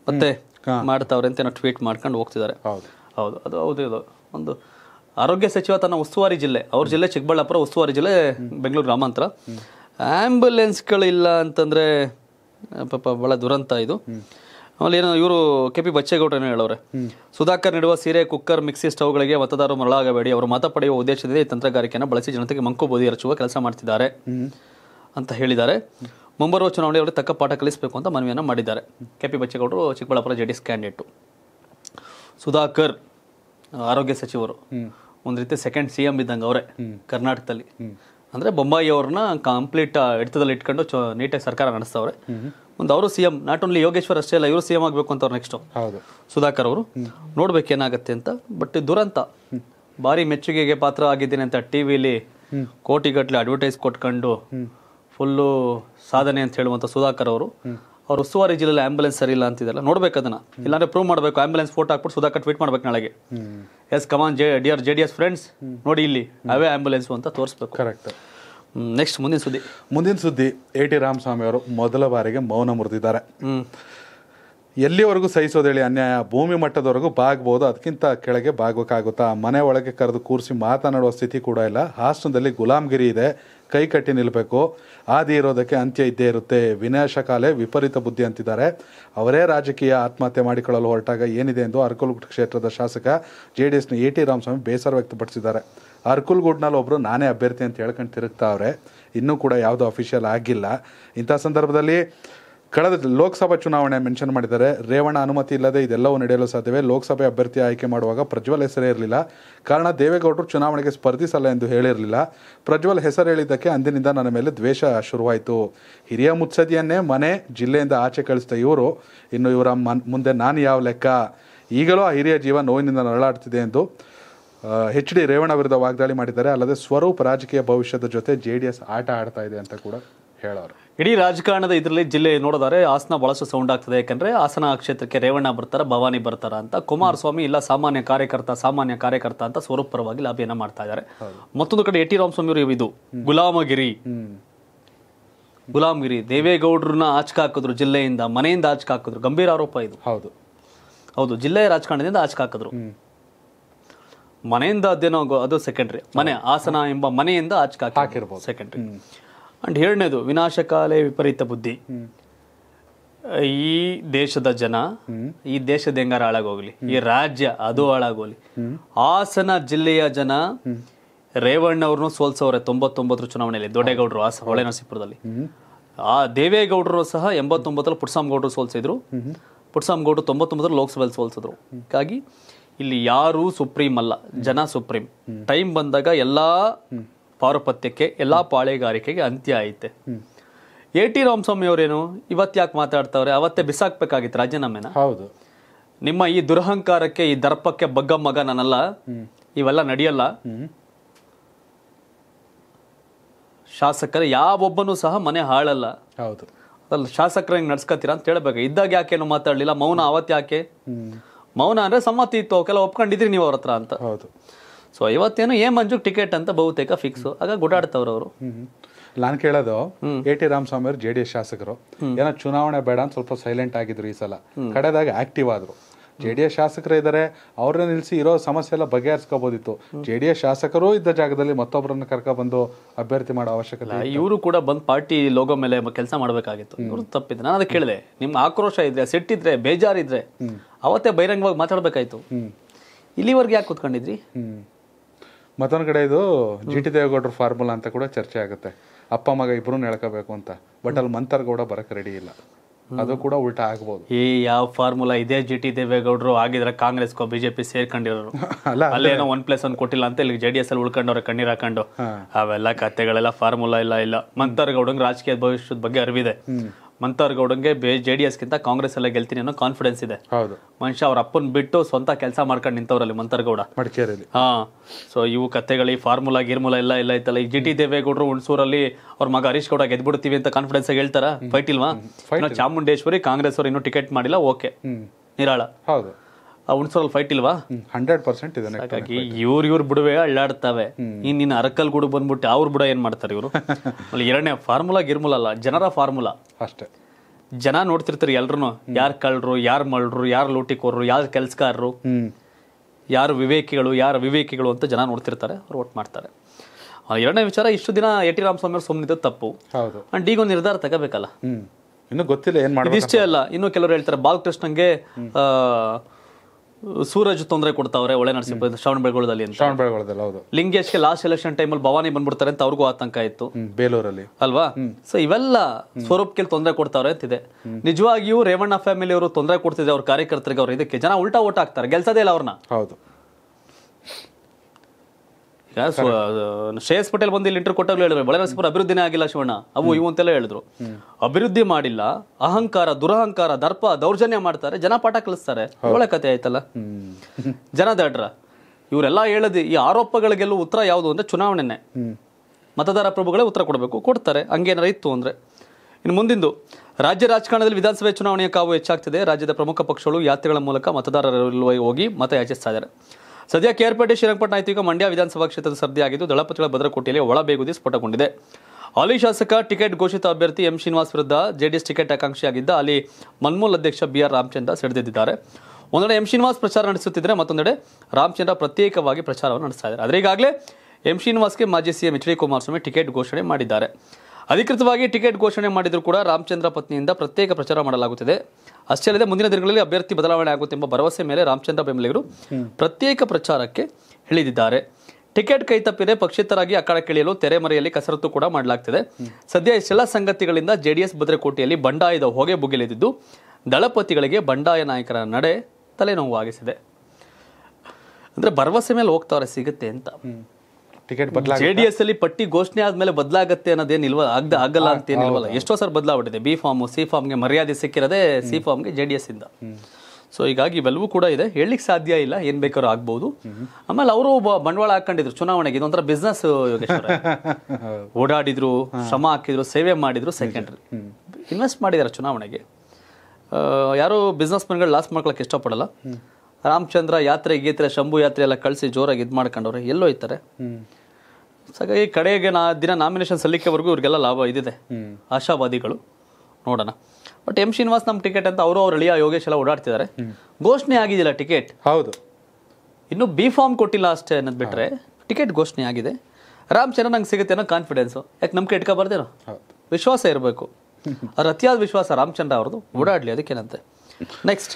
ಮತ್ತೆ ಮಾಡ್ತಾವ್ರೆ ಅಂತ ಏನೋ ಟ್ವೀಟ್ ಮಾಡ್ಕೊಂಡು ಹೋಗ್ತಿದ್ದಾರೆ ಹೌದು ಅದು ಹೌದು ಇದು ಒಂದು ಆರೋಗ್ಯ ಸಚಿವ ತನ್ನ ಉಸ್ತುವಾರಿ ಜಿಲ್ಲೆ ಅವ್ರ ಜಿಲ್ಲೆ ಚಿಕ್ಕಬಳ್ಳಾಪುರ ಉಸ್ತುವಾರಿ ಜಿಲ್ಲೆ ಬೆಂಗಳೂರು ಗ್ರಾಮಾಂತರ ಇಲ್ಲ ಅಂತಂದರೆ ಪಾಪ ಭಾಳ ದುರಂತ ಇದು ಆಮೇಲೆ ಏನೋ ಇವರು ಕೆ ಪಿ ಬಚ್ಚೇಗೌಡ ಹೇಳೋರೆ ಸುಧಾಕರ್ ನೀಡುವ ಸೀರೆ ಕುಕ್ಕರ್ ಮಿಕ್ಸಿ ಸ್ಟೌವ್ಗಳಿಗೆ ಮತದಾರರು ಮರಳಾಗಬೇಡಿ ಅವರು ಮತ ಪಡೆಯುವ ಉದ್ದೇಶದಿಂದ ಈ ತಂತ್ರಗಾರಿಕೆಯನ್ನು ಬಳಸಿ ಜನತೆಗೆ ಮಂಕು ಬೋಧಿ ಹರಚುವ ಕೆಲಸ ಮಾಡ್ತಿದ್ದಾರೆ ಅಂತ ಹೇಳಿದ್ದಾರೆ ಮುಂಬರುವ ಚುನಾವಣೆ ಅವರು ತಕ್ಕ ಪಾಠ ಕಲಿಸಬೇಕು ಅಂತ ಮನವಿಯನ್ನು ಮಾಡಿದ್ದಾರೆ ಕೆ ಪಿ ಬಚ್ಚೇಗೌಡರು Chikkaballapura J D S Sudhakar ಆರೋಗ್ಯ ಸಚಿವರು ಒಂದು ರೀತಿ ಸೆಕೆಂಡ್ ಸಿ ಎಂ ಇದ್ದಂಗೆ ಅವರೇ ಕರ್ನಾಟಕದಲ್ಲಿ ಅಂದರೆ ಬೊಂಬಾಯಿ ಅವ್ರನ್ನ ಕಂಪ್ಲೀಟ್ ಹಿಡಿತದಲ್ಲಿ ಇಟ್ಕೊಂಡು ಚ ನೀಟಾಗಿ ಸರ್ಕಾರ ನಡೆಸ್ತವ್ರೆ ಒಂದು ಅವರು C M not only Yogeshwar ಅಷ್ಟೇ ಅಲ್ಲ ಇವರು ಸಿ ಎಂ ಆಗಬೇಕು ಅಂತ ಅವ್ರು ನೆಕ್ಸ್ಟು ಸುಧಾಕರ್ ಅವರು ಏನಾಗುತ್ತೆ ಅಂತ ಬಟ್ ದುರಂತ ಭಾರಿ ಮೆಚ್ಚುಗೆಗೆ ಪಾತ್ರ ಆಗಿದ್ದೀನಿ ಅಂತ ಟಿ ವಿಲಿ ಕೋಟಿಗಟ್ಟಲೆ ಅಡ್ವರ್ಟೈಸ್ ಕೊಟ್ಕೊಂಡು ಫುಲ್ಲು ಸಾಧನೆ ಅಂತ ಹೇಳುವಂಥ ಸುಧಾಕರ್ ಅವರು ಅವರು ಉಸ್ತುವಾರಿ ಜಿಲ್ಲೆಯಲ್ಲಿ ಆಂಬುಲೆನ್ಸ್ ಸರಿ ಇಲ್ಲ ಅಂತಿದೆಲ್ಲ ನೋಡ್ಬೇಕು ಅದನ್ನ ಇಲ್ಲಾಂದ್ರೆ ಪ್ರೂವ್ ಮಾಡಬೇಕು ಆಂಬುಲೆನ್ಸ್ ಫೋಟೋ ಹಾಕ್ಬಿಟ್ಟು ಸುಧಾಕರ್ ಟ್ವೀಟ್ ಮಾಡ್ಬೇಕು ನಾಳೆಗೆ yes come on J D R J D S friends ನೋಡಿ ಇಲ್ಲಿ ನಾವೇ ಆಂಬುಲೆನ್ಸ್ ಅಂತ ತೋರಿಸ್ಬೇಕು ಕರೆಕ್ಟ್ ನೆಕ್ಸ್ಟ್ ಮುಂದಿನ ಸುದ್ದಿ ಮುಂದಿನ ಸುದ್ದಿ ಎ ಟಿ ರಾಮಸ್ವಾಮಿ ಅವರು ಮೊದಲ ಬಾರಿಗೆ ಮೌನ ಮುರಿದಿದ್ದಾರೆ ಎಲ್ಲಿವರೆಗೂ ಸಹಿಸೋದು ಹೇಳಿ ಅನ್ಯಾಯ ಭೂಮಿ ಮಟ್ಟದವರೆಗೂ ಬಾಗ್ಬೋದು ಅದಕ್ಕಿಂತ ಕೆಳಗೆ ಬಾಗಬೇಕಾಗುತ್ತಾ ಮನೆ ಒಳಗೆ ಕರೆದು ಕೂರಿಸಿ ಮಾತನಾಡುವ ಸ್ಥಿತಿ ಕೂಡ ಇಲ್ಲ ಹಾಸನದಲ್ಲಿ ಗುಲಾಮ್ಗಿರಿ ಇದೆ ಕೈ ಕಟ್ಟಿ ನಿಲ್ಲಬೇಕು ಆದಿ ಇರೋದಕ್ಕೆ ಅಂತ್ಯ ಇದ್ದೇ ಇರುತ್ತೆ ವಿನಾಶ ವಿಪರೀತ ಬುದ್ಧಿ ಅಂತಿದ್ದಾರೆ ಅವರೇ ರಾಜಕೀಯ ಆತ್ಮಹತ್ಯೆ ಮಾಡಿಕೊಳ್ಳಲು ಹೊರಟಾಗ ಏನಿದೆ ಎಂದು ಅರ್ಕುಲ್ಗುಡ್ ಕ್ಷೇತ್ರದ ಶಾಸಕ ಜೆ ಡಿ ಎಸ್ನ ಎ ಟಿ ರಾಮಸ್ವಾಮಿ ಬೇಸರ ವ್ಯಕ್ತಪಡಿಸಿದ್ದಾರೆ ಅರ್ಕುಲ್ಗೂಡ್ನಲ್ಲಿ ಒಬ್ಬರು ನಾನೇ ಅಭ್ಯರ್ಥಿ ಅಂತ ಹೇಳ್ಕೊಂಡು ತಿರುಗ್ತಾವ್ರೆ ಇನ್ನೂ ಕೂಡ ಯಾವುದೋ ಅಫಿಷಿಯಲ್ ಆಗಿಲ್ಲ ಇಂಥ ಸಂದರ್ಭದಲ್ಲಿ ಕಳೆದ ಲೋಕಸಭಾ ಚುನಾವಣೆ ಮೆನ್ಷನ್ ಮಾಡಿದ್ದಾರೆ ರೇವಣ್ಣ ಅನುಮತಿ ಇಲ್ಲದೆ ಇದೆಲ್ಲವೂ ನಡೆಯಲು ಸಾಧ್ಯವೇ ಲೋಕಸಭೆ ಅಭ್ಯರ್ಥಿ ಆಯ್ಕೆ ಮಾಡುವಾಗ ಪ್ರಜ್ವಲ್ ಹೆಸರೇ ಇರಲಿಲ್ಲ ಕಾರಣ ದೇವೇಗೌಡರು ಚುನಾವಣೆಗೆ ಸ್ಪರ್ಧಿಸಲ್ಲ ಎಂದು ಹೇಳಿರಲಿಲ್ಲ ಪ್ರಜ್ವಲ್ ಹೆಸರು ಹೇಳಿದ್ದಕ್ಕೆ ಅಂದಿನಿಂದ ನನ್ನ ಮೇಲೆ ದ್ವೇಷ ಶುರುವಾಯಿತು ಹಿರಿಯ ಮುತ್ಸದಿಯನ್ನೇ ಮನೆ ಜಿಲ್ಲೆಯಿಂದ ಆಚೆ ಕಳಿಸಿದ ಇವರು ಇನ್ನು ಇವರ ಮನ್ ಮುಂದೆ ನಾನು ಯಾವ ಲೆಕ್ಕ ಈಗಲೂ ಆ ಹಿರಿಯ ಜೀವ ನೋವಿನಿಂದ ನರಳಾಡ್ತಿದೆ ಎಂದು ಹೆಚ್ ಡಿ ರೇವಣ್ಣ ವಿರುದ್ಧ ವಾಗ್ದಾಳಿ ಮಾಡಿದ್ದಾರೆ ಅಲ್ಲದೆ ಸ್ವರೂಪ ರಾಜಕೀಯ ಭವಿಷ್ಯದ ಜೊತೆ ಜೆ ಡಿ ಎಸ್ ಆಟ ಆಡ್ತಾ ಇದೆ ಅಂತ ಕೂಡ ಹೇಳೋರು ಇಡೀ ರಾಜಕಾರಣದ ಇದರಲ್ಲಿ ಜಿಲ್ಲೆ ನೋಡೋದಾದ್ರೆ ಹಾಸನ ಬಹಳಷ್ಟು ಸೌಂಡ್ ಆಗ್ತದೆ ಯಾಕಂದ್ರೆ ಹಾಸನ ಕ್ಷೇತ್ರಕ್ಕೆ ರೇವಣ್ಣ ಬರ್ತಾರ ಭವಾನಿ ಬರ್ತಾರ ಅಂತ ಕುಮಾರಸ್ವಾಮಿ ಇಲ್ಲ ಸಾಮಾನ್ಯ ಕಾರ್ಯಕರ್ತ ಸಾಮಾನ್ಯ ಕಾರ್ಯಕರ್ತ ಅಂತ ಸ್ವರೂಪರವಾಗಿ ಲಾಭಿಯನ್ನ ಮಾಡ್ತಾ ಇದ್ದಾರೆ ಮತ್ತೊಂದು ಕಡೆ ಎಟಿ ರಾಮಸ್ವಾಮಿ ಅವರು ಇದು ಗುಲಾಮಗಿರಿ ಗುಲಾಮಗಿರಿ ದೇವೇಗೌಡರನ್ನ ಆಚಕ ಹಾಕಿದ್ರು ಜಿಲ್ಲೆಯಿಂದ ಮನೆಯಿಂದ ಆಚಕ ಹಾಕಿದ್ರು ಗಂಭೀರ ಆರೋಪ ಇದು ಹೌದು ಹೌದು ಜಿಲ್ಲೆಯ ರಾಜಕಾರಣದಿಂದ ಆಚಕ ಹಾಕಿದ್ರು ಮನೆಯಿಂದ ಅದೇನೋ ಅದು ಸೆಕೆಂಡ್ರಿ ಮನೆ ಹಾಸನ ಎಂಬ ಮನೆಯಿಂದ ಆಚಕ ಹಾಕಿರ್ಬೋದು ಸೆಕೆಂಡ್ರಿ ಅಂಡ್ ಎರಡನೇದು ವಿನಾಶಕಾಲೇ ವಿಪರೀತ ಬುದ್ಧಿ ಈ ದೇಶದ ಜನ ಈ ದೇಶದ ಹೆಂಗಾರ ಹಾಳಾಗೋಗ್ಲಿ ಈ ರಾಜ್ಯ ಅದು ಹಾಳಾಗೋಗ್ಲಿ ಹಾಸನ ಜಿಲ್ಲೆಯ ಜನ ರೇವಣ್ಣ ಅವ್ರನ್ನು ಸೋಲ್ಸವ್ರೆ ತೊಂಬತ್ತೊಂಬತ್ತರ ಚುನಾವಣೆಯಲ್ಲಿ ದೊಡ್ಡೇಗೌಡರು ಹಾಸನ ಹೊಳೆ ನರಸೀಪುರದಲ್ಲಿ ಆ ದೇವೇಗೌಡರು ಸಹ ಎಂಬತ್ತೊಂಬತ್ತರಲ್ಲಿ ಗೌಡರು ಸೋಲ್ಸಿದ್ರು ಗೌಡರು ತೊಂಬತ್ತೊಂಬತ್ತರ ಲೋಕಸಭೆಯಲ್ಲಿ ಸೋಲ್ಸಿದ್ರು ಹಾಗಾಗಿ ಇಲ್ಲಿ ಯಾರು ಸುಪ್ರೀಂ ಅಲ್ಲ ಜನ ಸುಪ್ರೀಂ ಟೈಮ್ ಬಂದಾಗ ಎಲ್ಲಾ ಪಾರುಪತ್ಯಕ್ಕೆ ಎಲ್ಲ ಪಾಳೆಗಾರಿಕೆಗೆ ಅಂತ್ಯ ಐತೆ ಎ ಟಿ ರಾಮಸ್ವಾಮಿ ಅವರೇನು ಇವತ್ತು ಯಾಕೆ ಮಾತಾಡ್ತಾವ್ರೆ ಅವತ್ತೇ ಬಿಸಾಕ್ಬೇಕಾಗಿತ್ತು ರಾಜೀನಾಮೆನ ಹೌದು ನಿಮ್ಮ ಈ ದುರಹಂಕಾರಕ್ಕೆ ಈ ದರ್ಪಕ್ಕೆ ಬಗ್ಗ ಮಗ ನಾನಲ್ಲ ಇವೆಲ್ಲ ನಡೆಯಲ್ಲ ಶಾಸಕರ ಯಾವೊಬ್ಬನೂ ಸಹ ಮನೆ ಹಾಳಲ್ಲ ಹೌದು ಅದ್ರಲ್ಲಿ ಶಾಸಕರ ಹೆಂಗ್ ನಡ್ಸ್ಕೊತೀರಾ ಅಂತ ಹೇಳ್ಬೇಕು ಇದ್ದಾಗ ಯಾಕೇನು ಮಾತಾಡ್ಲಿಲ್ಲ ಮೌನ ಅವತ್ತು ಯಾಕೆ ಮೌನ ಅಂದ್ರೆ ಸಮ್ಮತಿ ಇತ್ತು ಅವಕ್ಕೆಲ್ಲ ಒಪ್ಕೊಂಡಿದ್ರಿ ನೀವು ಅವ್ರ ಹತ್ರ ಅಂತ ಹೌದು ಸೊ ಇವತ್ತೇನು ಎ ಮಂಜು ಟಿಕೆಟ್ ಅಂತ ಬಹುತೇಕ ಫಿಕ್ಸ್ ಆಗ ಗುಡಾಡ್ತವ್ರು ಅವರು ನಾನು ಕೇಳೋದು ಎ ಟಿ ರಾಮಸ್ವಾಮಿ ಅವರು ಜೆ ಡಿ ಎಸ್ ಶಾಸಕರು ಏನೋ ಚುನಾವಣೆ ಬೇಡ ಅಂತ ಸ್ವಲ್ಪ ಸೈಲೆಂಟ್ ಆಗಿದ್ರು ಈ ಸಲ ಕಡೆದಾಗ ಆಕ್ಟಿವ್ ಆದ್ರು ಜೆ ಡಿ ಎಸ್ ಶಾಸಕರೇ ಇದ್ದಾರೆ ಅವ್ರನ್ನ ನಿಲ್ಲಿಸಿ ಇರೋ ಸಮಸ್ಯೆ ಎಲ್ಲ ಬಗೆಹರಿಸ್ಕೋಬೋದಿತ್ತು ಜೆ ಡಿ ಎಸ್ ಶಾಸಕರು ಇದ್ದ ಜಾಗದಲ್ಲಿ ಮತ್ತೊಬ್ಬರನ್ನ ಕರ್ಕ ಬಂದು ಅಭ್ಯರ್ಥಿ ಮಾಡೋ ಅವಶ್ಯಕತೆ ಇವರು ಕೂಡ ಬಂದು ಪಾರ್ಟಿ ಲೋಗೋ ಮೇಲೆ ಕೆಲಸ ಮಾಡಬೇಕಾಗಿತ್ತು ಇವರು ತಪ್ಪಿದೆ ನಾನು ಅದಕ್ಕೆ ಕೇಳಿದೆ ನಿಮ್ಗೆ ಆಕ್ರೋಶ ಇದ್ರೆ ಸೆಟ್ಟಿದ್ರೆ ಬೇಜಾರಿದ್ರೆ ಅವತ್ತೇ ಬಹಿರಂಗವಾಗಿ ಮಾತಾಡಬೇಕಾಯ್ತು ಇಲ್ಲಿವರೆಗೆ ಯಾಕೆ ಕೂತ್ಕೊಂಡಿದ್ರಿ ಮತ್ತೊಂದು ಕಡೆ ಇದು ಜಿಟಿ ಟಿ ದೇವೇಗೌಡರ ಫಾರ್ಮುಲಾ ಅಂತ ಕೂಡ ಚರ್ಚೆ ಆಗುತ್ತೆ ಅಪ್ಪ ಮಗ ಇಬ್ರು ನೆಳ್ಕೋಬೇಕು ಅಂತ ಬಟ್ ಅಲ್ಲಿ ಮಂತರ್ಗೌಡ ಬರಕ್ ರೆಡಿ ಇಲ್ಲ ಅದು ಕೂಡ ಉಲ್ಟಾ ಆಗ್ಬೋದು ಈ ಯಾವ ಫಾರ್ಮುಲಾ ಇದೇ ಜಿ ಟಿ ದೇವೇಗೌಡರು ಆಗಿದ್ರೆ ಕಾಂಗ್ರೆಸ್ಗೋ ಬಿಜೆಪಿ ಸೇರ್ಕೊಂಡಿರೋರು (laughs) ಅಲ್ಲೇನೋ ಒನ್ ಪ್ಲಸ್ ಒಂದು ಕೊಟ್ಟಿಲ್ಲ ಅಂತ ಇಲ್ಲಿ ಜೆಡಿಎಸ್ ಅಲ್ಲಿ ಉಳ್ಕೊಂಡವ್ರೆ ಕಣ್ಣೀರ್ ಹಾಕೊಂಡು ಅವೆಲ್ಲ ಕತೆಗಳೆಲ್ಲ ಫಾರ್ಮುಲಾ ಇಲ್ಲ ಇಲ್ಲ ಮಂತರ್ಗೌಡಂಗ್ ರಾಜಕೀಯ ಭವಿಷ್ಯದ ಬಗ್ಗೆ ಅರಿವಿದೆ ಮಂತರ್ಗೌಡಂಗೆ ಜೆ ಡಿ ಎಸ್ಗಿಂತ ಕಾಂಗ್ರೆಸ್ ಎಲ್ಲ ಗೆಲ್ತೀನಿ ಅನ್ನೋ ಕಾನ್ಫಿಡೆನ್ಸ್ ಇದೆ ಮನುಷ್ಯ ಅವ್ರ ಅಪ್ಪನ ಬಿಟ್ಟು ಸ್ವಂತ ಕೆಲಸ ಮಾಡ್ಕೊಂಡು ನಿಂತವ್ರಲ್ಲಿ ಮಂತರ್ಗೌಡ ಮಡಿಕೇರಿ ಹಾ ಸೊ ಇವು ಕಥೆಗಳು ಫಾರ್ಮುಲಾ ಗಿರ್ಮುಲಾ ಎಲ್ಲ ಎಲ್ಲ ಇತ್ತಲ್ಲ ಈ ಜಿ ಟಿ ದೇವೇಗೌಡರು ಹುಣಸೂರಲ್ಲಿ ಅವ್ರ ಮಗ ಹರೀಶ್ ಗೌಡ ಗೆದ್ಬಿಡ್ತೀವಿ ಅಂತ ಕಾನ್ಫಿಡೆನ್ಸ್ ಹೇಳ್ತಾರ ಫೈಟ್ ಇಲ್ವಾ ಚಾಮುಂಡೇಶ್ವರಿ ಕಾಂಗ್ರೆಸ್ ಅವ್ರು ಇನ್ನೂ ಟಿಕೆಟ್ ಮಾಡಿಲ್ಲ ಓಕೆ ನಿರಾಳ ಹೌದು ಹುಣಸೂರಲ್ಲಿ ಫೈಟ್ ಇಲ್ವಾ ಹಂಡ್ರೆಡ್ ಪರ್ಸೆಂಟ್ ಇದೆ ಹಾಗಾಗಿ ಬಿಡುವೆ ಅಳ್ಳಾಡ್ತಾವೆ ಇನ್ನು ಅರಕಲ್ ಗುಡು ಬಂದ್ಬಿಟ್ಟು ಅವ್ರ ಬುಡ ಏನ್ ಮಾಡ್ತಾರೆ ಇವರು (laughs) ಅಲ್ಲಿ ಎರಡನೇ ಫಾರ್ಮುಲಾ ಗಿರ್ಮುಲ ಅಲ್ಲ ಜನರ ಫಾರ್ಮುಲಾ ಅಷ್ಟೇ ಜನ ನೋಡ್ತಿರ್ತಾರೆ ಎಲ್ರು ಯಾರು ಕಳ್ಳರು ಯಾರು ಮಳ್ಳರು ಯಾರು ಲೂಟಿಕೋರರು ಯಾರು ಕೆಲಸಗಾರರು ಯಾರು ವಿವೇಕಿಗಳು ಯಾರು ವಿವೇಕಿಗಳು ಅಂತ ಜನ ನೋಡ್ತಿರ್ತಾರೆ ಅವ್ರು ಓಟ್ ಮಾಡ್ತಾರೆ ಎರಡನೇ ವಿಚಾರ ಇಷ್ಟು ದಿನ ಎ ಟಿ ರಾಮಸ್ವಾಮಿ ಅವ್ರು ಸುಮ್ಮನಿದ್ದು ತಪ್ಪು ಹೌದು ಅಂಡ್ ಈಗ ಒಂದು ನಿರ್ಧಾರ ತಗೋಬೇಕಲ್ಲ ಇನ್ನು ಗೊತ್ತಿಲ್ಲ ಏನು ಮಾಡಿ ಇಷ್ಟೇ ಅಲ್ಲ ಇನ್ನು ಕೆಲವರು ಹೇಳ್ತಾರೆ ಬಾಲಕೃಷ್ಣಂಗೆ ಸೂರಜ್ ತೊಂದರೆ ಕೊಡ್ತಾವ್ರೆ ಒಳ್ಳೆ ನರಸಿಂಹ ಶ್ರವಣ ಬೆಳಗೊಳದಲ್ಲಿ ಅಂತ ಶ್ರವಣ ಬೆಳಗೊಳದಲ್ಲಿ ಹೌದು ಲಿಂಗೇಶ್ಗೆ ಲಾಸ್ಟ್ ಎಲೆಕ್ಷನ್ ಟೈಮಲ್ಲಿ ಭವಾನಿ ಬಂದ್ಬಿಡ್ತಾರೆ ಅಂತ ಅವ್ರಿಗೂ ಆತಂಕ ಇತ್ತು ಬೇಲೂರಲ್ಲಿ ಅಲ್ವಾ ಸೊ ಇವೆಲ್ಲ ಸ್ವರೂಪಕ್ಕೆ ತೊಂದರೆ ಕೊಡ್ತಾವ್ರೆ ಅಂತಿದೆ ನಿಜವಾಗಿಯೂ ರೇವಣ್ಣ ಫ್ಯಾಮಿಲಿ ಅವರು ತೊಂದರೆ ಕೊಡ್ತಿದೆ ಅವ್ರ ಕಾರ್ಯಕರ್ತರಿಗೆ ಅವ್ರ ಇದಕ್ಕೆ ಜನ ಉಲ್ಟಾ ಓಟ್ ಹಾಕ್ತಾರೆ ಗೆಲ್ಸದೇ ಇಲ್ಲ ಅವ್ರನ್ನ ಹೌದು ಶ್ರೇಯಸ್ ಪಟೇಲ್ ಬಂದು ಇಲ್ಲಿ ಇಂಟರ್ ಕೊಟ್ಟಾಗ್ಲೂ ಹೇಳಿದ್ರು ಬಳ್ಳಾರಿ ಅಭಿವೃದ್ಧಿನೇ ಆಗಿಲ್ಲ ಶಿವಣ್ಣ ಅವು ಇವು ಅಂತೆಲ್ಲ ಹೇಳಿದ್ರು ಅಭಿವೃದ್ಧಿ ಮಾಡಿಲ್ಲ ಅಹಂಕಾರ ದುರಹಂಕಾರ ದರ್ಪ ದೌರ್ಜನ್ಯ ಮಾಡ್ತಾರೆ ಜನ ಪಾಠ ಕಲಿಸ್ತಾರೆ ಒಳ್ಳೆ ಕತೆ ಆಯ್ತಲ್ಲ ಜನ ದಡ್ರ ಇವರೆಲ್ಲ ಹೇಳದಿ ಈ ಆರೋಪಗಳಿಗೆಲ್ಲೂ ಉತ್ತರ ಯಾವುದು ಅಂದ್ರೆ ಚುನಾವಣೆನೆ ಮತದಾರ ಪ್ರಭುಗಳೇ ಉತ್ತರ ಕೊಡಬೇಕು ಕೊಡ್ತಾರೆ ಹಂಗೇನಾರ ಇತ್ತು ಅಂದ್ರೆ ಇನ್ನು ಮುಂದಿಂದು ರಾಜ್ಯ ರಾಜಕಾರಣದಲ್ಲಿ ವಿಧಾನಸಭೆ ಚುನಾವಣೆಯ ಕಾವು ಹೆಚ್ಚಾಗ್ತಿದೆ ರಾಜ್ಯದ ಪ್ರಮುಖ ಪಕ್ಷಗಳು ಯಾತ್ರೆಗಳ ಮೂಲಕ ಮತದಾರರಲ್ಲಿ ಹೋಗಿ ಮತ ಯಾಚಿಸ್ತಾ ಇದ್ದಾರೆ ಸದ್ಯ ಕೇರ್ಪೇಟೆ ಶ್ರೀರಂಗಪಟ್ಟಣ ಇದೀಗ ಮಂಡ್ಯ ವಿಧಾನಸಭಾ ಕ್ಷೇತ್ರದ ಸಭೆಯಾಗಿದ್ದು ದಳಪತಿಗಳ ಭದ್ರಕೋಟೆಯಲ್ಲಿ ಒಳಬೇಗುದಿ ಸ್ಫೋಟಗೊಂಡಿದೆ ಹಾಲಿ ಶಾಸಕ ಟಿಕೆಟ್ ಘೋಷಿತ ಅಭ್ಯರ್ಥಿ ಎಂ ಶ್ರೀನಿವಾಸ್ ವಿರುದ್ಧ ಜೆಡಿಎಸ್ ಟಿಕೆಟ್ ಆಕಾಂಕ್ಷಿಯಾಗಿದ್ದ ಅಲ್ಲಿ ಮನ್ಮೂಲ್ ಅಧ್ಯಕ್ಷ ಬಿಆರ್ ರಾಮಚಂದ್ರ ಸೆಳೆದಿದ್ದಾರೆ ಒಂದೆಡೆ ಎಂ ಶ್ರೀನಿವಾಸ್ ಪ್ರಚಾರ ನಡೆಸುತ್ತಿದ್ದರೆ ಮತ್ತೊಂದೆಡೆ ರಾಮಚಂದ್ರ ಪ್ರತ್ಯೇಕವಾಗಿ ಪ್ರಚಾರವನ್ನು ನಡೆಸ್ತಾ ಇದ್ದಾರೆ ಆದರೆ ಈಗಾಗಲೇ ಎಂ ಶ್ರೀನಿವಾಸ್ಗೆ ಮಾಜಿ CM H D Kumaraswamy ticket ಘೋಷಣೆ ಮಾಡಿದ್ದಾರೆ ಅಧಿಕೃತವಾಗಿ ಟಿಕೆಟ್ ಘೋಷಣೆ ಮಾಡಿದರೂ ಕೂಡ ರಾಮಚಂದ್ರ ಪತ್ನಿಯಿಂದ ಪ್ರತ್ಯೇಕ ಪ್ರಚಾರ ಮಾಡಲಾಗುತ್ತಿದೆ ಅಷ್ಟೇ ಅಲ್ಲದೆ ಮುಂದಿನ ದಿನಗಳಲ್ಲಿ ಅಭ್ಯರ್ಥಿ ಬದಲಾವಣೆ ಆಗುತ್ತೆ ಎಂಬ ಭರವಸೆ ಮೇಲೆ ರಾಮಚಂದ್ರ ಬೆಂಬಲಿಗರು ಪ್ರತ್ಯೇಕ ಪ್ರಚಾರಕ್ಕೆ ಇಳಿದಿದ್ದಾರೆ ಟಿಕೆಟ್ ಕೈ ತಪ್ಪಿದೆ ಪಕ್ಷೇತರಾಗಿ ಅಖಾಡಕ್ಕಿಳಿಯಲು ತೆರೆಮರೆಯಲ್ಲಿ ಕಸರತ್ತು ಕೂಡ ಮಾಡಲಾಗ್ತಿದೆ ಸದ್ಯ ಇಷ್ಟೆಲ್ಲ ಸಂಗತಿಗಳಿಂದ ಜೆಡಿಎಸ್ ಭದ್ರಕೋಟೆಯಲ್ಲಿ ಬಂಡಾಯದ ಹೊಗೆ ಬುಗಿಲಿದ್ದು ದಳಪತಿಗಳಿಗೆ ಬಂಡಾಯ ನಾಯಕರ ನಡೆ ತಲೆನೋವಾಗಿಸಿದೆ ಅಂದರೆ ಭರವಸೆ ಮೇಲೆ ಹೋಗ್ತಾವ್ರೆ ಸಿಗುತ್ತೆ ಅಂತ ಟಿಕೆಟ್ ಜೆಡಿಎಸ್ ಅಲ್ಲಿ ಪಟ್ಟಿ ಘೋಷಣೆ ಆದ್ಮೇಲೆ ಬದಲಾಗತ್ತೆ ಅನ್ನೋದೇನಿಲ್ವಾ ಆಗದ ಆಗಲ್ಲ ಅಂತ ಏನಿಲ್ವಲ್ಲ ಎಷ್ಟೋ ಸರ್ ಬದಲಾಗ್ಬಿಟ್ಟಿದೆ ಬಿ ಫಾರ್ಮ್ ಸಿ ಫಾರ್ಮ್ಗೆ ಮರ್ಯಾದೆ ಸಿಕ್ಕಿರೋದೇ ಸಿ ಫಾರ್ಮ್ಗೆ ಜೆಡಿಎಸ್ ಇಂದ ಸೊ ಹೀಗಾಗಿ ಇವೆಲ್ಲವೂ ಕೂಡ ಇದೆ ಹೇಳಲಿಕ್ಕೆ ಸಾಧ್ಯ ಇಲ್ಲ ಏನ್ ಬೇಕಾದ್ರೂ ಆಗ್ಬಹುದು ಆಮೇಲೆ ಅವರು ಬಂಡವಾಳ ಹಾಕೊಂಡಿದ್ರು ಚುನಾವಣೆಗೆ ಇದೊಂಥರ ಬಿಸ್ನೆಸ್ (laughs) ಓಡಾಡಿದ್ರು ಶ್ರಮ ಹಾಕಿದ್ರು ಸೇವೆ ಮಾಡಿದ್ರು ಸೆಕೆಂಡ್ರಿ ಇನ್ವೆಸ್ಟ್ ಮಾಡಿದಾರೆ ಚುನಾವಣೆಗೆ ಯಾರು ಬಿಸ್ನೆಸ್ ಮ್ಯಾನ್ಗಳು ಲಾಸ್ ಮಾಡ್ಕೊಳಕ್ಕೆ ಇಷ್ಟಪಡಲ್ಲ ರಾಮಚಂದ್ರ ಯಾತ್ರೆ ಗೀತ್ರೆ ಶಂಭು ಯಾತ್ರೆ ಎಲ್ಲ ಕಳಿಸಿ ಜೋರಾಗಿ ಇದು ಮಾಡ್ಕೊಂಡವ್ರೆ ಎಲ್ಲೋ ಸಗ ಈ ಕಡೆಗೆ ನಾ ದಿನ ನಾಮಿನೇಷನ್ ಸಲ್ಲಿಕೆವರೆಗೂ ಇವ್ರಿಗೆಲ್ಲ ಲಾಭ ಇದಿದೆ ಆಶಾವಾದಿಗಳು ನೋಡೋಣ ಬಟ್ ಎಂ ಶ್ರೀನಿವಾಸ್ ನಮ್ಮ ಟಿಕೆಟ್ ಅಂತ ಅವರು ಅವ್ರ ಅಳಿಯ ಯೋಗೇಶ್ ಎಲ್ಲ ಓಡಾಡ್ತಿದ್ದಾರೆ ಘೋಷಣೆ ಆಗಿದಿಲ್ಲ ಟಿಕೆಟ್ ಹೌದು ಇನ್ನು ಬಿ ಫಾರ್ಮ್ ಕೊಟ್ಟಿಲ್ಲ ಅಷ್ಟೇ ಅನ್ನೋದು ಬಿಟ್ಟರೆ ಟಿಕೆಟ್ ಘೋಷಣೆ ಆಗಿದೆ ರಾಮಚಂದ್ರ ನಂಗೆ ಸಿಗುತ್ತೆ ಅನ್ನೋ ಕಾನ್ಫಿಡೆನ್ಸು ಯಾಕೆ ನಂಬಿಕೆ ಇಟ್ಕೊಬಾರ್ದೇನೋ ವಿಶ್ವಾಸ ಇರಬೇಕು ಅವ್ರ (laughs) ಅತಿಯಾದ ವಿಶ್ವಾಸ ರಾಮಚಂದ್ರ ಅವ್ರದ್ದು ಓಡಾಡಲಿ ಅದಕ್ಕೇನಂತೆ ನೆಕ್ಸ್ಟ್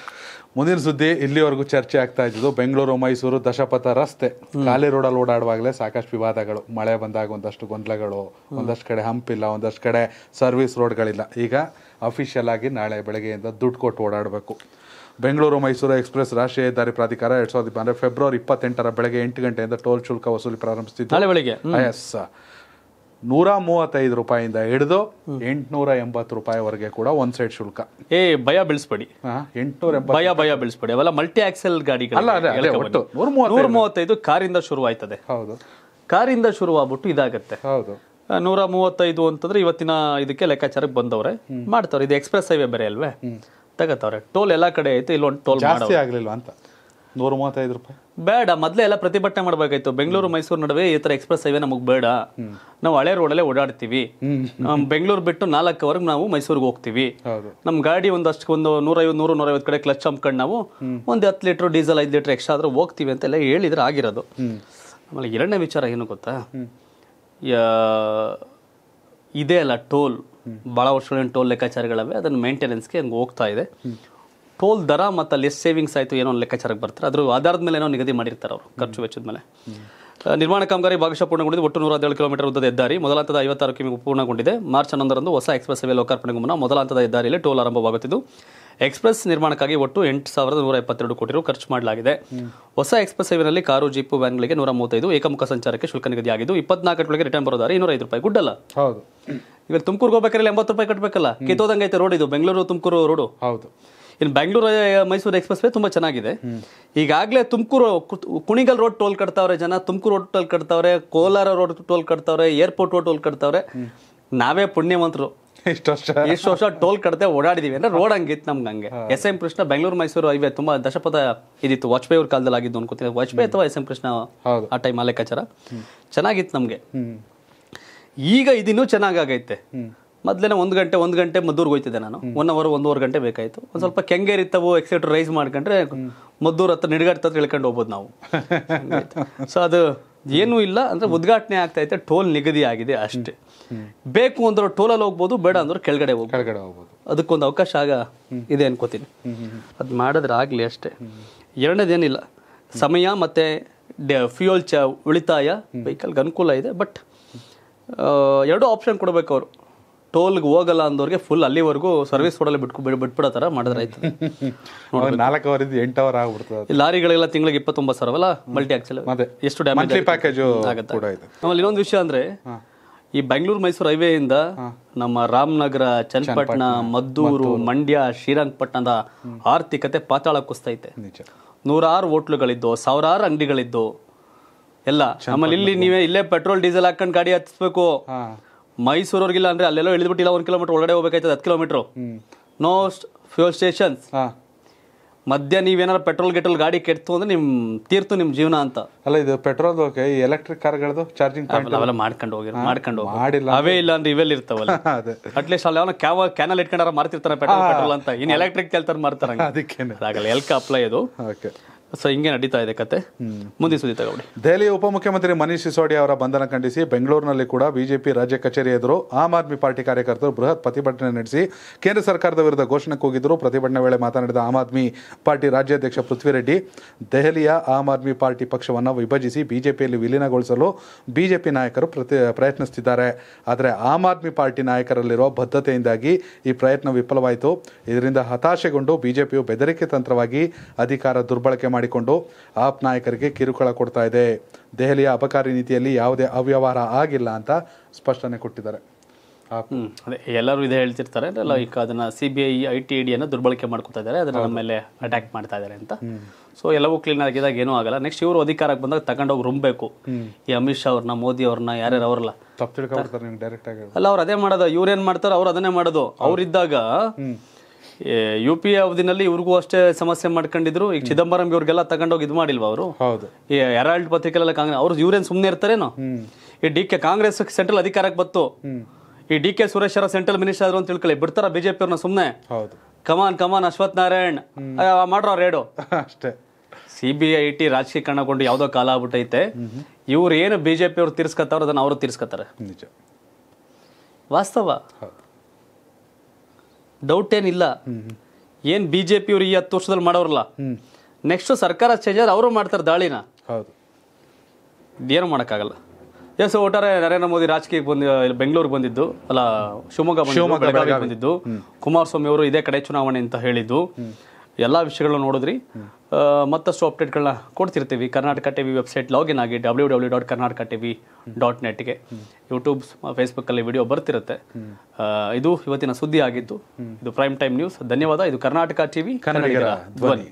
ಮುಂದಿನ ಸುದ್ದಿ ಇಲ್ಲಿವರೆಗೂ ಚರ್ಚೆ ಆಗ್ತಾ ಇದ್ದು ಬೆಂಗಳೂರು ಮೈಸೂರು ದಶಪಥ ರಸ್ತೆ ಖಾಲಿ ರೋಡಲ್ಲಿ ಓಡಾಡುವಾಗಲೇ ಸಾಕಷ್ಟು ವಿವಾದಗಳು ಮಳೆ ಬಂದಾಗ ಒಂದಷ್ಟು ಗೊಂದಲಗಳು ಒಂದಷ್ಟು ಕಡೆ ಹಂಪಿಲ್ಲ ಒಂದಷ್ಟು ಕಡೆ ಸರ್ವಿಸ್ ರೋಡ್ಗಳಿಲ್ಲ ಈಗ ಅಫಿಷಿಯಲ್ ಆಗಿ ನಾಳೆ ಬೆಳಗ್ಗೆಯಿಂದ ದುಡ್ಡು ಕೊಟ್ಟು ಓಡಾಡಬೇಕು ಬೆಂಗಳೂರು ಮೈಸೂರು ಎಕ್ಸ್ಪ್ರೆಸ್ ರಾಷ್ಟ್ರೀಯ ಹೆದ್ದಾರಿ ಪ್ರಾಧಿಕಾರ ಎರಡ್ ಸಾವಿರದ ಫೆಬ್ರವರಿ ಇಪ್ಪತ್ತೆಂಟರ ಬೆಳಗ್ಗೆ ಎಂಟು ಗಂಟೆಯಿಂದ ಟೋಲ್ ಶುಲ್ಕ ವಸೂಲಿ ಪ್ರಾರಂಭಿಸಿದ್ದು ಎಸ್ ನೂರ ಮೂವತ್ತೈದು ರೂಪಾಯಿಂದ ಹಿಡಿದು ಎಂಟುನೂರ ಎಂಬತ್ತು ರೂಪಾಯಿವರೆಗೆ ಕೂಡ ಒಂದ್ ಸೈಡ್ ಶುಲ್ಕ ಏ ಭಯ ಬೆಳೆಸ್ಬೇಡಿ ಎಂಟುನೂರ ಭಯ ಭಯ ಬೆಳೆಸ್ಬೇಡಿ ಅವೆಲ್ಲ ಮಲ್ಟಿ ಆಕ್ಸೆಲ್ ಗಾಡಿಗಳು ಅಲ್ಲ ನೂರ ಮೂವತ್ತೈದು ಕಾರಿಂದ ಶುರು ಹೌದು ಕಾರಿಂದ ಶುರು ಆಗ್ಬಿಟ್ಟು ಇದಾಗತ್ತೆ ಹೌದು ನೂರ ಮೂವತ್ತೈದು ಅಂತಂದ್ರೆ ಇವತ್ತಿನ ಇದಕ್ಕೆ ಲೆಕ್ಕಾಚಾರಕ್ಕೆ ಬಂದವ್ರೆ ಮಾಡ್ತಾವ್ರೆ ಇದು ಎಕ್ಸ್ಪ್ರೆಸ್ ಹೈವೇ ಬೇರೆ ಅಲ್ವೇ ತಗೋತಾವ್ರೆ ಟೋಲ್ ಎಲ್ಲಾ ಕಡೆ ಐತೆ ಇಲ್ಲೊಂದು ಟೋಲ್ ಜಾಸ್ತಿ ಆಗಲಿಲ್ವಾ ಅಂತ ನೂರ ಮೂವತ್ತೈದು ರೂಪಾಯಿ ಬೇಡ ಮೊದಲೇ ಎಲ್ಲ ಪ್ರತಿಭಟನೆ ಮಾಡ್ಬೇಕಾಯ್ತು ಬೆಂಗಳೂರು ಮೈಸೂರು ನಡುವೆ ಈ ತರ ಎಕ್ಸ್ಪ್ರೆಸ್ ಹೈವೇ ನಮಗೆ ಬೇಡ ನಾವು ಹಳೆ ರೋಡಲ್ಲೇ ಓಡಾಡ್ತೀವಿ ಬೆಂಗಳೂರು ಬಿಟ್ಟು ವರ್ಗ ನಾವು ಮೈಸೂರಿಗೆ ಹೋಗ್ತೀವಿ ನಮ್ಮ ಗಾಡಿ ಒಂದಷ್ಟು ಒಂದು ನೂರೈವತ್ತು ನೂರ ನೂರೈವತ್ತು ಕಡೆ ಕ್ಲಚ್ ಹಂಪ್ಕೊಂಡು ನಾವು ಒಂದು ಹತ್ತು ಲೀಟರ್ ಡೀಸೆಲ್ ಐದು ಲೀಟರ್ ಎಕ್ಸ್ಟ್ರಾ ಆದ್ರೂ ಹೋಗ್ತೀವಿ ಅಂತೆಲ್ಲ ಹೇಳಿದ್ರೆ ಆಗಿರೋದು ಆಮೇಲೆ ಎರಡನೇ ವಿಚಾರ ಏನು ಗೊತ್ತಾ ಇದೆ ಅಲ್ಲ ಟೋಲ್ ಬಹಳ ವರ್ಷಗಳಿಂದ ಟೋಲ್ ಲೆಕ್ಕಾಚಾರಗಳವೆ ಅದನ್ನ ಮೇಂಟೆನೆನ್ಸ್ಗೆ ಹಂಗೆ ಹೋಗ್ತಾ ಇದೆ ಟೋಲ್ ದರ ಮತ್ತು ಅಲ್ಲಿ ಎಷ್ಟು ಸೇವಿಂಗ್ಸ್ ಆಯಿತು ಏನೋ ಒಂದು ಲೆಕ್ಕಾಚಾರಕ್ಕೆ ಬರ್ತಾರೆ ಅದ್ರ ಆಧಾರದ ಮೇಲೆ ಏನೋ ನಿಗದಿ ಮಾಡಿರ್ತಾರೆ ಅವರು ಖರ್ಚು ವೆಚ್ಚದ ಮೇಲೆ ನಿರ್ಮಾಣ ಕಾಮಗಾರಿ ಭಾಗಶಃ ಪೂರ್ಣಗೊಂಡಿದೆ ಒಟ್ಟು ನೂರ ಹದಿನೇಳು ಕಿಲೋಮೀಟರ್ ಉದ್ದದ ಹೆದ್ದಾರಿ ಮೊದಲ ಹಂತದ ಐವತ್ತಾರು ಕಿಮಿ ಪೂರ್ಣಗೊಂಡಿದೆ ಮಾರ್ಚ್ ಹನ್ನೊಂದರಂದು ಹೊಸ ಎಕ್ಸ್ಪ್ರೆಸ್ ಸೇವೆ ಲೋಕಾರ್ಪಣೆಗೆ ಮುನ್ನ ಮೊದಲ ಹಂತದ ಹೆದ್ದಾರಿಯಲ್ಲಿ ಟೋಲ್ ಆರಂಭವಾಗುತ್ತಿದ್ದು ಎಕ್ಸ್ಪ್ರೆಸ್ ನಿರ್ಮಾಣಕ್ಕಾಗಿ ಒಟ್ಟು ಎಂಟು ಸಾವಿರದ ನೂರ ಎಪ್ಪತ್ತೆರಡು ಕೋಟಿ ರೂಪಾಯಿ ಖರ್ಚು ಮಾಡಲಾಗಿದೆ ಹೊಸ ಎಕ್ಸ್ಪ್ರೆಸ್ ವೇನಲ್ಲಿ ಕಾರು ಜೀಪು ವ್ಯಾನ್ಗಳಿಗೆ ನೂರ ಮೂವತ್ತೈದು ಏಕಮುಖ ಸಂಚಾರಕ್ಕೆ ಶುಲ್ಕ ನಿಗದಿಯಾಗಿದ್ದು ಇಪ್ಪತ್ನಾಲ್ಕರೊಳಗೆ ರಿಟರ್ನ್ ಬರೋದಾರೆ ಇನ್ನೂರ ಐದು ರೂಪಾಯಿ ಗುಡ್ಡಲ್ಲ ಹೌದು ಈಗ ತುಮಕೂರ್ಗೆ ಹೋಗ್ಬೇಕಾದ್ರೆ ಎಂಬತ್ತು ರೂಪಾಯಿ ಕಟ್ಟಬೇಕಲ್ಲ ಕಿತ್ತೋದಂಗೆ ಐತೆ ರೋಡ್ ಇದು ಬೆಂಗಳೂರು ತುಮಕೂರು ರೋಡು ಹೌದು ಇನ್ನು ಬೆಂಗಳೂರು ಮೈಸೂರು ಎಕ್ಸ್ಪ್ರೆಸ್ ವೇ ತುಂಬ ಚೆನ್ನಾಗಿದೆ ಈಗಾಗಲೇ ತುಮಕೂರು ಕುಣಿಗಲ್ ರೋಡ್ ಟೋಲ್ ಕಟ್ತಾವ್ರೆ ಜನ ತುಮಕೂರು ರೋಡ್ ಟೋಲ್ ಕಟ್ತಾವ್ರೆ ಕೋಲಾರ ರೋಡ್ ಟೋಲ್ ಕಟ್ತಾವ್ರೆ ಏರ್ಪೋರ್ಟ್ ರೋಡ್ ಟೋಲ್ ಕಟ್ತಾವ್ರೆ ನಾವೇ ಪುಣ್ಯವಂತರು ಇಷ್ಟು ವರ್ಷ ಇಷ್ಟು ವರ್ಷ ಟೋಲ್ ಕಡತೆ ಓಡಾಡಿದೀವಿ ಅಂದ್ರೆ ರೋಡ್ ಹಂಗಿತ್ತು ನಮ್ಗೆ ಹಂಗೆ S M Krishna Bengaluru Mysuru highway ತುಂಬಾ ದಶಪಥ ಇದಿತ್ತು ವಾಜಪೇಯಿ ಅವ್ರ ಕಾಲದಲ್ಲಿ ಆಗಿದ್ದು ಅನ್ಕೋತೀನಿ ವಾಜಪೇಯಿ ಅಥವಾ ಎಸ್ ಎಂ ಕೃಷ್ಣ ಆ ಟೈಮ್ ಲೆಕ್ಕಾಚಾರ ಚೆನ್ನಾಗಿತ್ತು ನಮ್ಗೆ ಈಗ ಇದಿನ್ನೂ ಚೆನ್ನಾಗೈತೆ ಮೊದಲೇ ಒಂದು ಗಂಟೆ ಒಂದು ಗಂಟೆ ಮದ್ದೂರ್ಗೆ ಹೋಯ್ತಿದ್ದೆ ನಾನು ಒನ್ ಅವರ್ ಒಂದೂವರೆ ಗಂಟೆ ಬೇಕಾಯಿತು ಒಂದು ಸ್ವಲ್ಪ ಕೆಂಗೇರಿತ್ತವು ಎಕ್ಸೆಟ್ರ್ ರೈಸ್ ಮಾಡ್ಕೊಂಡ್ರೆ ಮದ್ದೂರ್ ಹತ್ರ ನಿಡ್ಗಾಟ್ ಹತ್ರ ಇಳ್ಕೊಂಡು ಹೋಗ್ಬೋದು ನಾವು ಸೊ (laughs) ಅದು ಏನೂ ಇಲ್ಲ ಅಂದರೆ ಉದ್ಘಾಟನೆ ಆಗ್ತಾ ಟೋಲ್ ನಿಗದಿ ಆಗಿದೆ ಅಷ್ಟೇ ಬೇಕು ಅಂದ್ರೆ ಟೋಲಲ್ಲಿ ಹೋಗ್ಬೋದು ಬೇಡ ಅಂದ್ರೆ ಕೆಳಗಡೆ ಹೋಗ್ಬೋದು ಕೆಳಗಡೆ ಹೋಗ್ಬೋದು ಅದಕ್ಕೊಂದು ಅವಕಾಶ ಆಗ ಇದೆ ಅನ್ಕೋತೀನಿ ಅದು ಮಾಡಿದ್ರೆ ಆಗಲಿ ಅಷ್ಟೇ ಎರಡನೇದೇನಿಲ್ಲ ಸಮಯ ಮತ್ತು ಫ್ಯೂಯಲ್ ಚ ಉಳಿತಾಯ ವೆಹಿಕಲ್ಗೆ ಅನುಕೂಲ ಇದೆ ಬಟ್ ಎರಡು ಆಪ್ಷನ್ ಕೊಡಬೇಕು ಅವರು ಟೋಲ್ಗೆ ಹೋಗಲ್ಲ ಅಂದವ್ರಿಗೆ ಫುಲ್ ಅಲ್ಲಿವರೆಗೂ ಸರ್ವಿಸ್ ಕೊಡಲ್ಲ ಬಿಟ್ಕೊ ಬಿಡ್ ಬಿಟ್ಬಿಡೋ ಥರ ಮಾಡಿದ್ರೆ ಆಯ್ತು (laughs) ನಾಲ್ಕು ಅವರ್ ಎಂಟು ಅವರ್ ಆಗ್ಬಿಡ್ತದೆ ಲಾರಿಗಳೆಲ್ಲ ತಿಂಗಳಿಗೆ ಇಪ್ಪತ್ತೊಂಬತ್ತು ಸಾವಿರವಲ್ಲ ಮಲ್ಟಿ ಆಕ್ಚುಲಿ ಎಷ್ಟು ಡ್ಯಾಮೇಜ್ ಪ್ಯಾಕೇಜ್ ಆಗುತ್ತೆ ಆಮೇಲೆ ಇನ್ನೊಂದು ವಿಷಯ ಅಂದ್ರೆ ಈ ಬೆಂಗಳೂರು ಮೈಸೂರು ಹೈವೇ ಇಂದ ನಮ್ಮ ರಾಮನಗರ ಚನ್ನಪಟ್ಟಣ ಮದ್ದೂರು ಮಂಡ್ಯ ಶ್ರೀರಂಗಪಟ್ಟಣದ ಆರ್ಥಿಕತೆ ಪಾತಾಳ ಕುಸ್ತೈತೆ ನೂರಾರು ಹೋಟ್ಲುಗಳಿದ್ದು ಸಾವಿರಾರು ಅಂಗಡಿಗಳಿದ್ದು ಎಲ್ಲ ಆಮೇಲೆ ಇಲ್ಲಿ ನೀವೇ ಇಲ್ಲೇ ಪೆಟ್ರೋಲ್ ಡೀಸೆಲ್ ಹಾಕೊಂಡು ಗಾಡಿ ಹತ್ತಿಸ್ಬೇಕು ಮೈಸೂರವ್ರಿಗಿಲ್ಲ ಅಂದ್ರೆ ಅಲ್ಲೆಲ್ಲೋ ಇಳಿದ್ಬಿಟ್ಟಿಲ್ಲ ಒಂದ್ ಕಿಲೋಮೀಟರ್ ಒಳಗಡೆ ಹೋಗ್ಬೇಕಾಯ್ತದೆ ಹತ್ತು ಕಿಲೋಮೀಟರ್ ನೋ ಫ್ಯೂಲ್ ಸ್ಟೇಷನ್ಸ್ ಮಧ್ಯ ನೀವೇನಾರು ಪೆಟ್ರೋಲ್ ಗಿಟ್ರೋಲ್ ಗಾಡಿ ಕೆಡ್ತು ಅಂದ್ರೆ ನಿಮ್ ತೀರ್ತು ನಿಮ್ ಜೀವನ ಅಂತ ಅಲ್ಲ ಇದು ಪೆಟ್ರೋಲ್ ಓಕೆ ಎಲೆಕ್ಟ್ರಿಕ್ ಕಾರ್ಗಳದ್ದು ಚಾರ್ಜಿಂಗ್ ಅವೆಲ್ಲ ಮಾಡ್ಕೊಂಡು ಹೋಗಿ ಮಾಡ್ಕೊಂಡು ಮಾಡಿಲ್ಲ ಅವೇ ಇಲ್ಲ ಅಂದ್ರೆ ಇವೆಲ್ಲ ಇರ್ತಾವಲ್ಲ (laughs) ಅಟ್ ಲೀಸ್ಟ್ ಅಲ್ಲಿ ಅವನ ಕ್ಯಾವ ಕ್ಯಾನಲ್ ಇಟ್ಕೊಂಡಾರ ಮಾರ್ತಿರ್ತಾರೆ ಪೆಟ್ರೋಲ್ ಪೆಟ್ರೋಲ್ ಅಂತ ಇನ್ ಎಲೆಕ್ಟ್ರಿಕ್ ಕೇಳ್ತಾರೆ ಮಾರ್ತಾರೆ ಅದಕ್ಕೆ ಆಗಲ್ಲ ಎಲ್ಕ ಅಪ್ಲೈ ಇದು ಓಕೆ ಸೊ ಹಿಂಗೆ ನಡೀತಾ ಇದೆ ಕತೆ ಮುಂದೆ ಸುದ್ದಿ ತಗೊಳ್ಳಿ ದೆಹಲಿ ಉಪಮುಖ್ಯಮಂತ್ರಿ ಮನೀಶ್ ಸಿಸೋಡಿಯಾ ಅವರ ಬಂಧನ ಖಂಡಿಸಿ ಬೆಂಗಳೂರಿನಲ್ಲಿ ಕೂಡ ಬಿಜೆಪಿ ರಾಜ್ಯ ಕಚೇರಿ ಎದುರು ಆಮ್ ಆದ್ಮಿ ಪಾರ್ಟಿ ಕಾರ್ಯಕರ್ತರು ಬೃಹತ್ ಪ್ರತಿಭಟನೆ ನಡೆಸಿ ಕೇಂದ್ರ ಸರ್ಕಾರದ ವಿರುದ್ಧ ಘೋಷಣೆ ಕೂಗಿದ್ರು ಪ್ರತಿಭಟನೆ ವೇಳೆ ಮಾತನಾಡಿದ ಆಮ್ ಆದ್ಮಿ ಪಾರ್ಟಿ ರಾಜ್ಯಾಧ್ಯಕ್ಷ ಪೃಥ್ವಿರೆಡ್ಡಿ ದೆಹಲಿಯ ಆಮ್ ಆದ್ಮಿ ಪಾರ್ಟಿ ಪಕ್ಷವನ್ನು ವಿಭಜಿಸಿ ಬಿಜೆಪಿಯಲ್ಲಿ ವಿಲೀನಗೊಳಿಸಲು ಬಿಜೆಪಿ ನಾಯಕರು ಪ್ರತಿ ಪ್ರಯತ್ನಿಸುತ್ತಿದ್ದಾರೆ ಆದರೆ ಆಮ್ ಆದ್ಮಿ ಪಾರ್ಟಿ ನಾಯಕರಲ್ಲಿರುವ ಬದ್ಧತೆಯಿಂದಾಗಿ ಈ ಪ್ರಯತ್ನ ವಿಫಲವಾಯಿತು ಇದರಿಂದ ಹತಾಶೆಗೊಂಡು ಬಿಜೆಪಿಯು ಬೆದರಿಕೆ ತಂತ್ರವಾಗಿ ಅಧಿಕಾರ ದುರ್ಬಳಕೆ ಮಾಡಿ ಮಾಡಿಕೊಂಡು ಆಪ್ ನಾಯಕರಿಗೆ ಕಿರುಕುಳ ಕೊಡ್ತಾ ಇದೆ ದೆಹಲಿಯ ಅಬಕಾರಿ ನೀತಿಯಲ್ಲಿ ಯಾವುದೇ ಅವ್ಯವಹಾರ ಆಗಿಲ್ಲ ಅಂತ ಸ್ಪಷ್ಟನೆ ಕೊಟ್ಟಿದ್ದಾರೆ ಅದೇ ಎಲ್ಲರೂ ಇದೇ ಹೇಳ್ತಿರ್ತಾರೆ ಲೈಕ್ ಅದನ್ನ C B I I T ದುರ್ಬಳಕೆ ಮಾಡ್ಕೊತಾ ಇದ್ದಾರೆ ಅದನ್ನ ನಮ್ಮ ಮೇಲೆ ಅಟ್ಯಾಕ್ ಮಾಡ್ತಾ ಇದ್ದಾರೆ ಅಂತ ಸೊ ಎಲ್ಲವೂ ಕ್ಲೀನ್ ಆಗಿದಾಗ ಏನೂ ಆಗಲ್ಲ ನೆಕ್ಸ್ಟ್ ಇವರು ಅಧಿಕಾರಕ್ಕೆ ಬಂದಾಗ ತಗೊಂಡೋಗಿ ರುಂಬೇಕು ಈ ಅಮಿತ್ ಶಾ ಅವ್ರನ್ನ ಮೋದಿ ಅವ್ರನ್ನ ಯಾರ್ಯಾರು ಅವ್ರಲ್ಲ ಅಲ್ಲ ಅವ್ರು ಅದೇ ಮಾಡೋದು ಏನ್ ಮಾಡ್ತಾರೆ ಅವ್ರು ಅದನ್ನೇ ಮಾಡೋದು ಅವ್ರಿದ್ದಾಗ ಯು ಪಿ ಅವಧಿನಲ್ಲಿ ಇವ್ರಿಗೂ ಅಷ್ಟೇ ಸಮಸ್ಯೆ ಮಾಡ್ಕೊಂಡಿದ್ರು ಈಗ ಚಿದಂಬರಂ ಇವ್ರಿಗೆಲ್ಲ ತಗೊಂಡೋಗಿ ಇದು ಮಾಡಿಲ್ವಾ ಅವರು ಈ ಹೆರಾಲ್ಡ್ ಪತ್ರಿಕೆಲ್ಲ ಕಾಂಗ್ರೆಸ್ ಅವ್ರು ಇವ್ರೇನ್ ಸುಮ್ಮನೆ ಇರ್ತಾರೇನೋ ಈ ಡಿ ಕೆ ಕಾಂಗ್ರೆಸ್ ಸೆಂಟ್ರಲ್ ಅಧಿಕಾರಕ್ಕೆ ಬತ್ತು ಈ ಡಿ ಕೆ ಸುರೇಶ್ ಅವರ ಸೆಂಟ್ರಲ್ ಮಿನಿಸ್ಟರ್ ಆದ್ರು ಅಂತ ತಿಳ್ಕೊಳ್ಳಿ ಬಿಡ್ತಾರ ಬಿಜೆಪಿ ಅವ್ರನ್ನ ಸುಮ್ಮನೆ ಕಮಾನ್ ಕಮಾನ್ ಅಶ್ವಥ್ ನಾರಾಯಣ್ ಮಾಡ್ರ ರೇಡು (laughs) ಅಷ್ಟೇ ಸಿ ಬಿ ಐ ಟಿ ಕಣ್ಣಕೊಂಡು ಯಾವುದೋ ಕಾಲ ಆಗ್ಬಿಟ್ಟೈತೆ ಇವ್ರು ಏನು ಬಿಜೆಪಿ ಅವ್ರು ತಿರ್ಸ್ಕತ್ತಾರೋ ಅದನ್ನ ಅವರು ತಿರ್ಸ್ಕತ್ತಾರೆ ನಿಜ ವಾಸ್ತವ ಡೌಟ್ ಏನಿಲ್ಲ ಏನ್ ಬಿ ಜೆ ಅವರು ಈ ಹತ್ತು ವರ್ಷದಲ್ಲಿ ಮಾಡೋರಲ್ಲ ನೆಕ್ಸ್ಟ್ ಸರ್ಕಾರ ಚೇಂಜ್ ಆದ್ರೆ ಅವರು ಮಾಡ್ತಾರೆ ದಾಳಿನ ಹೌದು ಏನು ಮಾಡೋಕ್ಕಾಗಲ್ಲ ಎಸ್ ಒಟ್ಟಾರೆ ನರೇಂದ್ರ ಮೋದಿ ರಾಜಕೀಯಕ್ಕೆ ಬಂದ ಬೆಂಗಳೂರಿಗೆ ಬಂದಿದ್ದು ಅಲ್ಲ ಶಿವಮೊಗ್ಗ ಬಂದಿದ್ದು ಕುಮಾರಸ್ವಾಮಿ ಅವರು ಇದೇ ಕಡೆ ಚುನಾವಣೆ ಅಂತ ಹೇಳಿದ್ದು ಎಲ್ಲ ವಿಷಯಗಳನ್ನ ನೋಡಿದ್ರಿ ಮತ್ತಷ್ಟು ಅಪ್ಡೇಟ್ಗಳನ್ನ ಕೊಡ್ತಿರ್ತೀವಿ ಕರ್ನಾಟಕ ಟಿವಿ ವೆಬ್ಸೈಟ್ ಲಾಗಿನ್ ಆಗಿ W W dot Karnataka V dot ನೆಟ್ಗೆ ಯೂಟ್ಯೂಬ್ಸ್ ಫೇಸ್ಬುಕ್ಕಲ್ಲಿ ವಿಡಿಯೋ ಬರ್ತಿರುತ್ತೆ ಇದು ಇವತ್ತಿನ ಸುದ್ದಿ ಆಗಿದ್ದು ಇದು ಪ್ರೈಮ್ ಟೈಮ್ ನ್ಯೂಸ್ ಧನ್ಯವಾದ ಇದು ಕರ್ನಾಟಕ ಟಿವಿ ಕನ್ನಡಿಗರ ಧ್ವನಿ